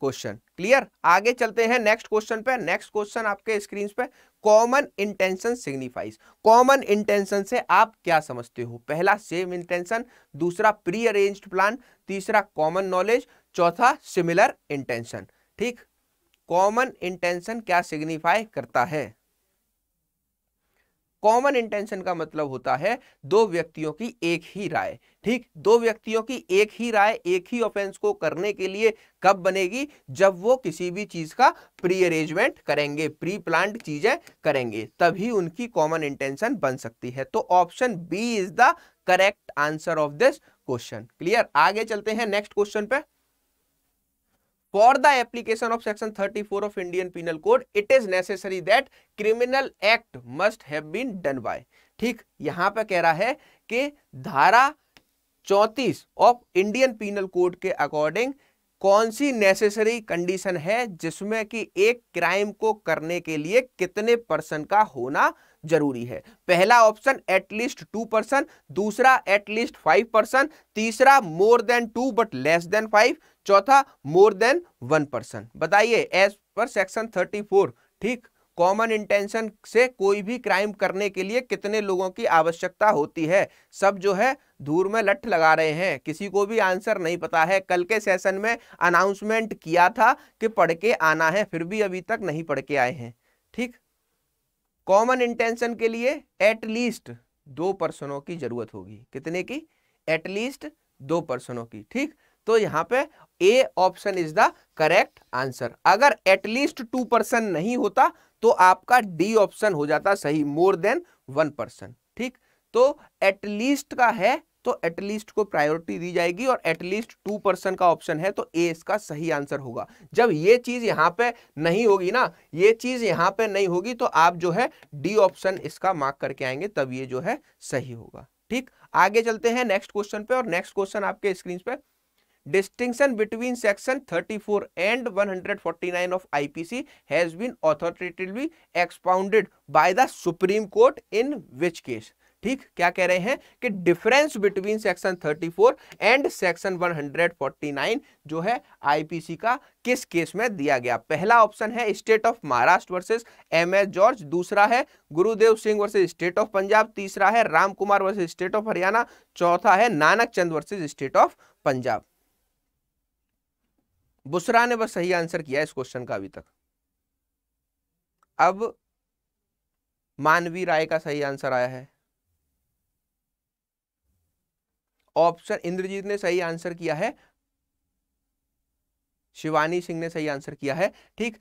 question clear आगे चलते हैं नेक्स्ट क्वेश्चन पे नेक्स्ट क्वेश्चन आपके स्क्रीन पे common intention signifies common intention से आप क्या समझते हो पहला सेम इंटेंशन दूसरा प्री अरेन्ज प्लान तीसरा कॉमन नॉलेज चौथा सिमिलर इंटेंशन ठीक कॉमन इंटेंशन क्या सिग्निफाई करता है कॉमन इंटेंशन का मतलब होता है दो व्यक्तियों की एक ही राय ठीक दो व्यक्तियों की एक ही राय एक ही ऑफेंस को करने के लिए कब बनेगी जब वो किसी भी चीज का प्री अरेंजमेंट करेंगे प्री प्लांट चीजें करेंगे तभी उनकी कॉमन इंटेंशन बन सकती है तो option B is the correct answer of this question clear आगे चलते हैं नेक्स्ट क्वेश्चन पे for the application of section 34 of indian penal code it is necessary that criminal act must have been done by ठीक यहां पर कह रहा है कि धारा 34 ऑफ इंडियन पिनल कोड के अकॉर्डिंग कौन सी नेसेसरी कंडीशन है जिसमें कि एक क्राइम को करने के लिए कितने पर्सन का होना जरूरी है पहला ऑप्शन एटलीस्ट टू पर्सन दूसरा एटलीस्ट फाइव पर्सन तीसरा more than two but less than five चौथा मोर देन वन पर्सन बताइए as per section thirty four ठीक कॉमन इंटेंशन से कोई भी क्राइम करने के लिए कितने लोगों की आवश्यकता होती है सब जो है धूर में लठ लगा रहे हैं किसी को भी आंसर नहीं पता है कल के सेशन में अनाउंसमेंट किया था कि पढ़ के आना है फिर भी अभी तक नहीं पढ़ के आए हैं ठीक कॉमन इंटेंशन के लिए एटलीस्ट दो पर्सनों की जरूरत होगी कितने की एटलीस्ट दो पर्सनों की ठीक तो यहाँ पे A option is the correct answer अगर एटलीस्ट टू परसेंट नहीं होता तो आपका डी ऑप्शन हो जाता सही मोर देन वन परसेंट ठीक तो एटलीस्ट का है तो एटलीस्ट को प्रायोरिटी दी जाएगी और एटलीस्ट टू परसेंट का ऑप्शन है तो ए इसका सही आंसर होगा जब ये चीज यहां पे नहीं होगी ना ये चीज यहाँ पे नहीं होगी तो आप जो है डी ऑप्शन इसका मार्क करके आएंगे तब ये जो है सही होगा ठीक आगे चलते हैं नेक्स्ट क्वेश्चन पे और नेक्स्ट क्वेश्चन आपके स्क्रीन पर distinction between section 34 and 149 of IPC has been authoritatively expounded by the Supreme Court in which case ठीक क्या कह रहे हैं कि difference between section 34 and section 149 जो है आईपीसी का किस केस में दिया गया पहला ऑप्शन है state of Maharashtra versus M S George दूसरा है Gurudev Singh versus state of Punjab तीसरा है Ram Kumar versus state of Haryana चौथा है Nanak Chand versus state of Punjab Busra ने बस सही आंसर किया इस क्वेश्चन का अभी तक अब मानवी राय का सही आंसर आया है ऑप्शन इंद्रजीत ने सही आंसर किया है शिवानी सिंह ने सही आंसर किया है ठीक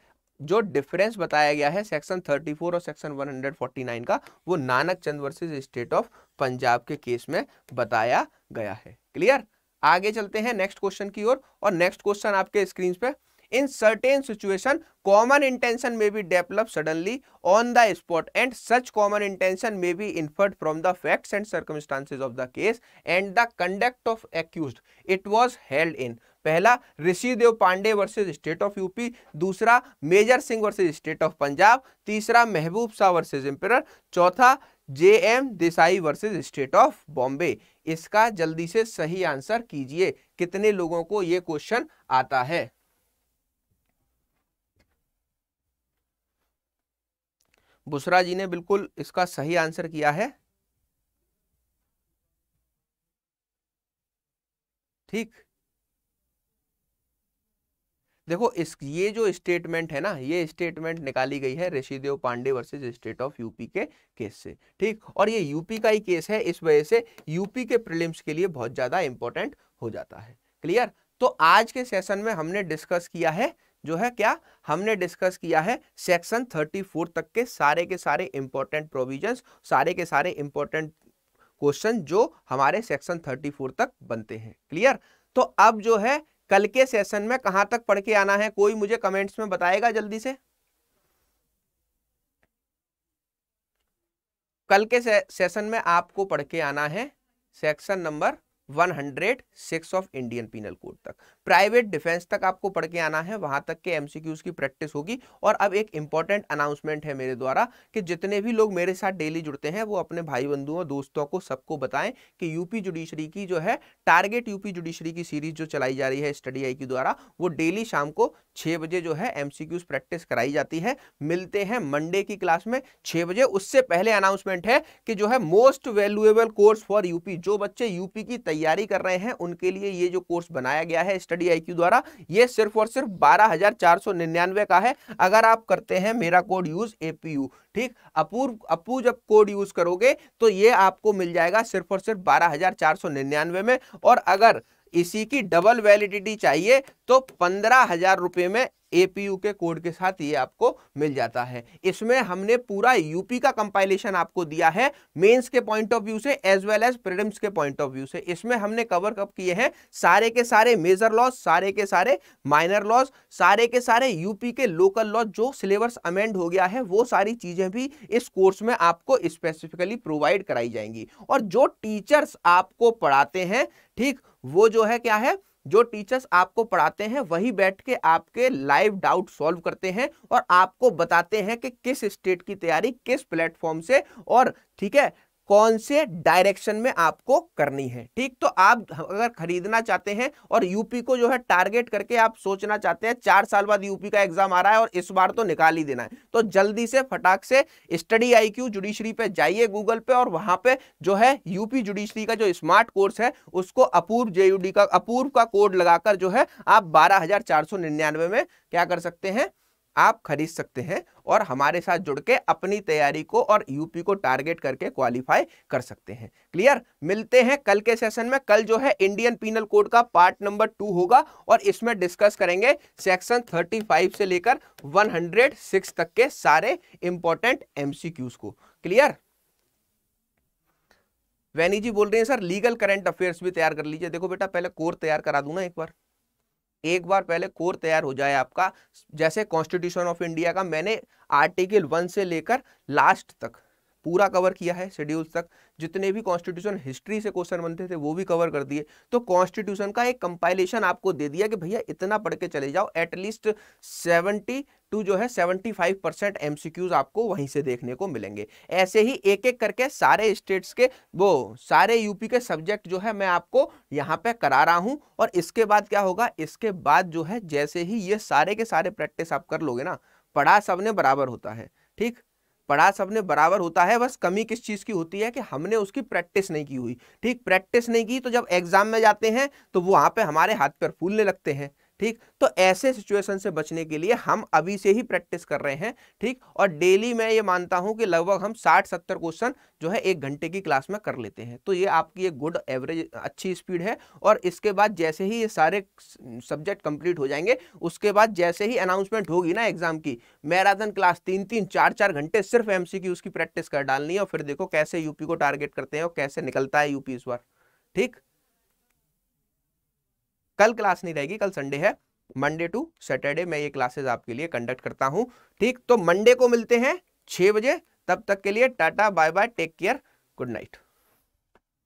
जो डिफरेंस बताया गया है सेक्शन 34 और सेक्शन 149 का वो Nanak Chand versus state of Punjab के केस में बताया गया है क्लियर आगे चलते हैं नेक्स्ट क्वेश्चन की ओर और, नेक्स्ट क्वेश्चन आपके स्क्रीन पे in certain situation common intention में भी develop suddenly on the spot and such common intention में भी inferred from the facts and circumstances of the case and the conduct of accused it was held in पहला Rishi Dev Pandey versus state of UP दूसरा Major Singh versus state of Punjab तीसरा Mehboob Shah versus emperor चौथा J M Desai versus state of Bombay इसका जल्दी से सही answer कीजिए कितने लोगों को यह क्वेश्चन आता है बुसरा जी ने बिल्कुल इसका सही आंसर किया है ठीक देखो इस ये जो स्टेटमेंट है ना ये स्टेटमेंट निकाली गई है Rishidev Pandey versus state of UP के केस से ठीक और ये यूपी का ही केस है इस वजह से यूपी के प्रिलिम्स के लिए बहुत ज़्यादा इंपॉर्टेंट हो जाता है क्लियर तो आज के सेशन में हमने डिस्कस किया है जो है क्या हमने डिस्कस किया है सेक्शन 34 तक के सारे के सारे इंपॉर्टेंट प्रोविजंस सारे के सारे इंपॉर्टेंट क्वेश्चन जो हमारे सेक्शन 34 तक बनते हैं क्लियर तो अब जो है कल के सेशन में कहां तक पढ़ के आना है कोई मुझे कमेंट्स में बताएगा जल्दी से कल के से, सेशन में आपको पढ़ के आना है section number 106 of Indian penal code तक प्राइवेट डिफेंस तक आपको पढ़ के आना है वहां तक के एमसीक्यूज की प्रैक्टिस होगी और अब एक इंपॉर्टेंट अनाउंसमेंट है मेरे द्वारा कि जितने भी लोग मेरे साथ डेली जुड़ते हैं वो अपने भाई बंधुओं दोस्तों को सबको बताएं कि यूपी जुडिशरी की जो है टारगेट यूपी जुडिशरी की सीरीज जो चलाई जा रही है स्टडी आई द्वारा वो डेली शाम को छः बजे जो है एमसीक्यूज प्रैक्टिस कराई जाती है मिलते हैं मंडे की क्लास में छः बजे उससे पहले अनाउंसमेंट है कि जो है most valuable course for UP जो बच्चे यूपी की तैयारी कर रहे हैं उनके लिए ये जो कोर्स बनाया गया है स्टडी स्टडी आई द्वारा ये सिर्फ और सिर्फ बारह का है अगर आप करते हैं मेरा कोड यूज एपीयू ठीक अपूर्व अपू जब कोड यूज करोगे तो ये आपको मिल जाएगा सिर्फ और सिर्फ बारह में और अगर इसी की डबल वैलिडिटी चाहिए तो पंद्रह हजार रुपये में एपीयू के कोड के साथ ये आपको मिल जाता है इसमें हमने पूरा यूपी का कंपाइलेशन आपको दिया है मेंस के पॉइंट ऑफ व्यू से एज वेल एज प्रीलिम्स के पॉइंट ऑफ व्यू से इसमें हमने कवर अप किए हैं सारे के सारे मेजर लॉस सारे के सारे माइनर लॉस सारे के सारे यूपी के लोकल लॉस जो सिलेबस अमेंड हो गया है वो सारी चीजें भी इस कोर्स में आपको स्पेसिफिकली प्रोवाइड कराई जाएंगी और जो टीचर्स आपको पढ़ाते हैं ठीक वो जो है क्या है जो टीचर्स आपको पढ़ाते हैं वही बैठ के आपके लाइव डाउट सॉल्व करते हैं और आपको बताते हैं कि किस स्टेट की तैयारी किस प्लेटफॉर्म से और ठीक है कौन से डायरेक्शन में आपको करनी है ठीक तो आप अगर खरीदना चाहते हैं और यूपी को जो है टारगेट करके आप सोचना चाहते हैं चार साल बाद यूपी का एग्जाम आ रहा है और इस बार तो निकाल ही देना है तो जल्दी से फटाक से स्टडी आई क्यू जुडिशरी पे जाइए गूगल पे और वहां पे जो है यूपी जुडिशरी का जो स्मार्ट कोर्स है उसको अपूर्व जे का अपूर्व का कोड लगाकर जो है आप बारह में क्या कर सकते हैं आप खरीद सकते हैं और हमारे साथ जुड़ के अपनी तैयारी को और यूपी को टारगेट करके क्वालिफाई कर सकते हैं क्लियर मिलते हैं कल के सेशन में कल जो है इंडियन पीनल कोड का पार्ट नंबर टू होगा और इसमें डिस्कस करेंगे सेक्शन 35 से लेकर 106 तक के सारे इंपॉर्टेंट एमसीक्यूज को क्लियर वैनी जी बोल रहे हैं सर लीगल करेंट अफेयर्स भी तैयार कर लीजिए देखो बेटा पहले कोर तैयार करा दूंगा ना एक बार एक बार पहले कोर तैयार हो जाए आपका जैसे कॉन्स्टिट्यूशन ऑफ इंडिया का मैंने आर्टिकल वन से लेकर लास्ट तक पूरा कवर किया है शेड्यूल्स तक जितने भी कॉन्स्टिट्यूशन हिस्ट्री से क्वेश्चन बनते थे वो भी कवर कर दिए तो कॉन्स्टिट्यूशन का एक कंपाइलेशन आपको दे दिया कि भैया इतना पढ़ के चले जाओ एटलीस्ट सेवेंटी टू जो है सेवेंटी फाइव परसेंट एम आपको वहीं से देखने को मिलेंगे ऐसे ही एक एक करके सारे स्टेट्स के वो सारे यूपी के सब्जेक्ट जो है मैं आपको यहाँ पे करा रहा हूँ और इसके बाद क्या होगा इसके बाद जो है जैसे ही ये सारे के सारे प्रैक्टिस आप कर लोगे ना पढ़ा सबने बराबर होता है ठीक पढ़ा सबने बराबर होता है बस कमी किस चीज़ की होती है कि हमने उसकी प्रैक्टिस नहीं की हुई ठीक प्रैक्टिस नहीं की तो जब एग्जाम में जाते हैं तो वो वहाँ पे हमारे हाथ पर फूलने लगते हैं ठीक तो ऐसे सिचुएशन से बचने के लिए हम अभी से ही प्रैक्टिस कर रहे हैं ठीक और डेली मैं ये मानता हूं कि लगभग हम साठ सत्तर क्वेश्चन जो है एक घंटे की क्लास में कर लेते हैं तो ये आपकी एक गुड एवरेज अच्छी स्पीड है और इसके बाद जैसे ही ये सारे सब्जेक्ट कंप्लीट हो जाएंगे उसके बाद जैसे ही अनाउंसमेंट होगी ना एग्जाम की मैराथन क्लास तीन तीन चार चार घंटे सिर्फ एम की उसकी प्रैक्टिस कर डालनी है और फिर देखो कैसे यूपी को टारगेट करते हैं और कैसे निकलता है यूपी इस बार ठीक कल क्लास नहीं रहेगी कल संडे है मंडे टू सैटरडे मैं ये क्लासेस आपके लिए कंडक्ट करता हूँ ठीक तो मंडे को मिलते हैं छः बजे तब तक के लिए tata bye bye take care good night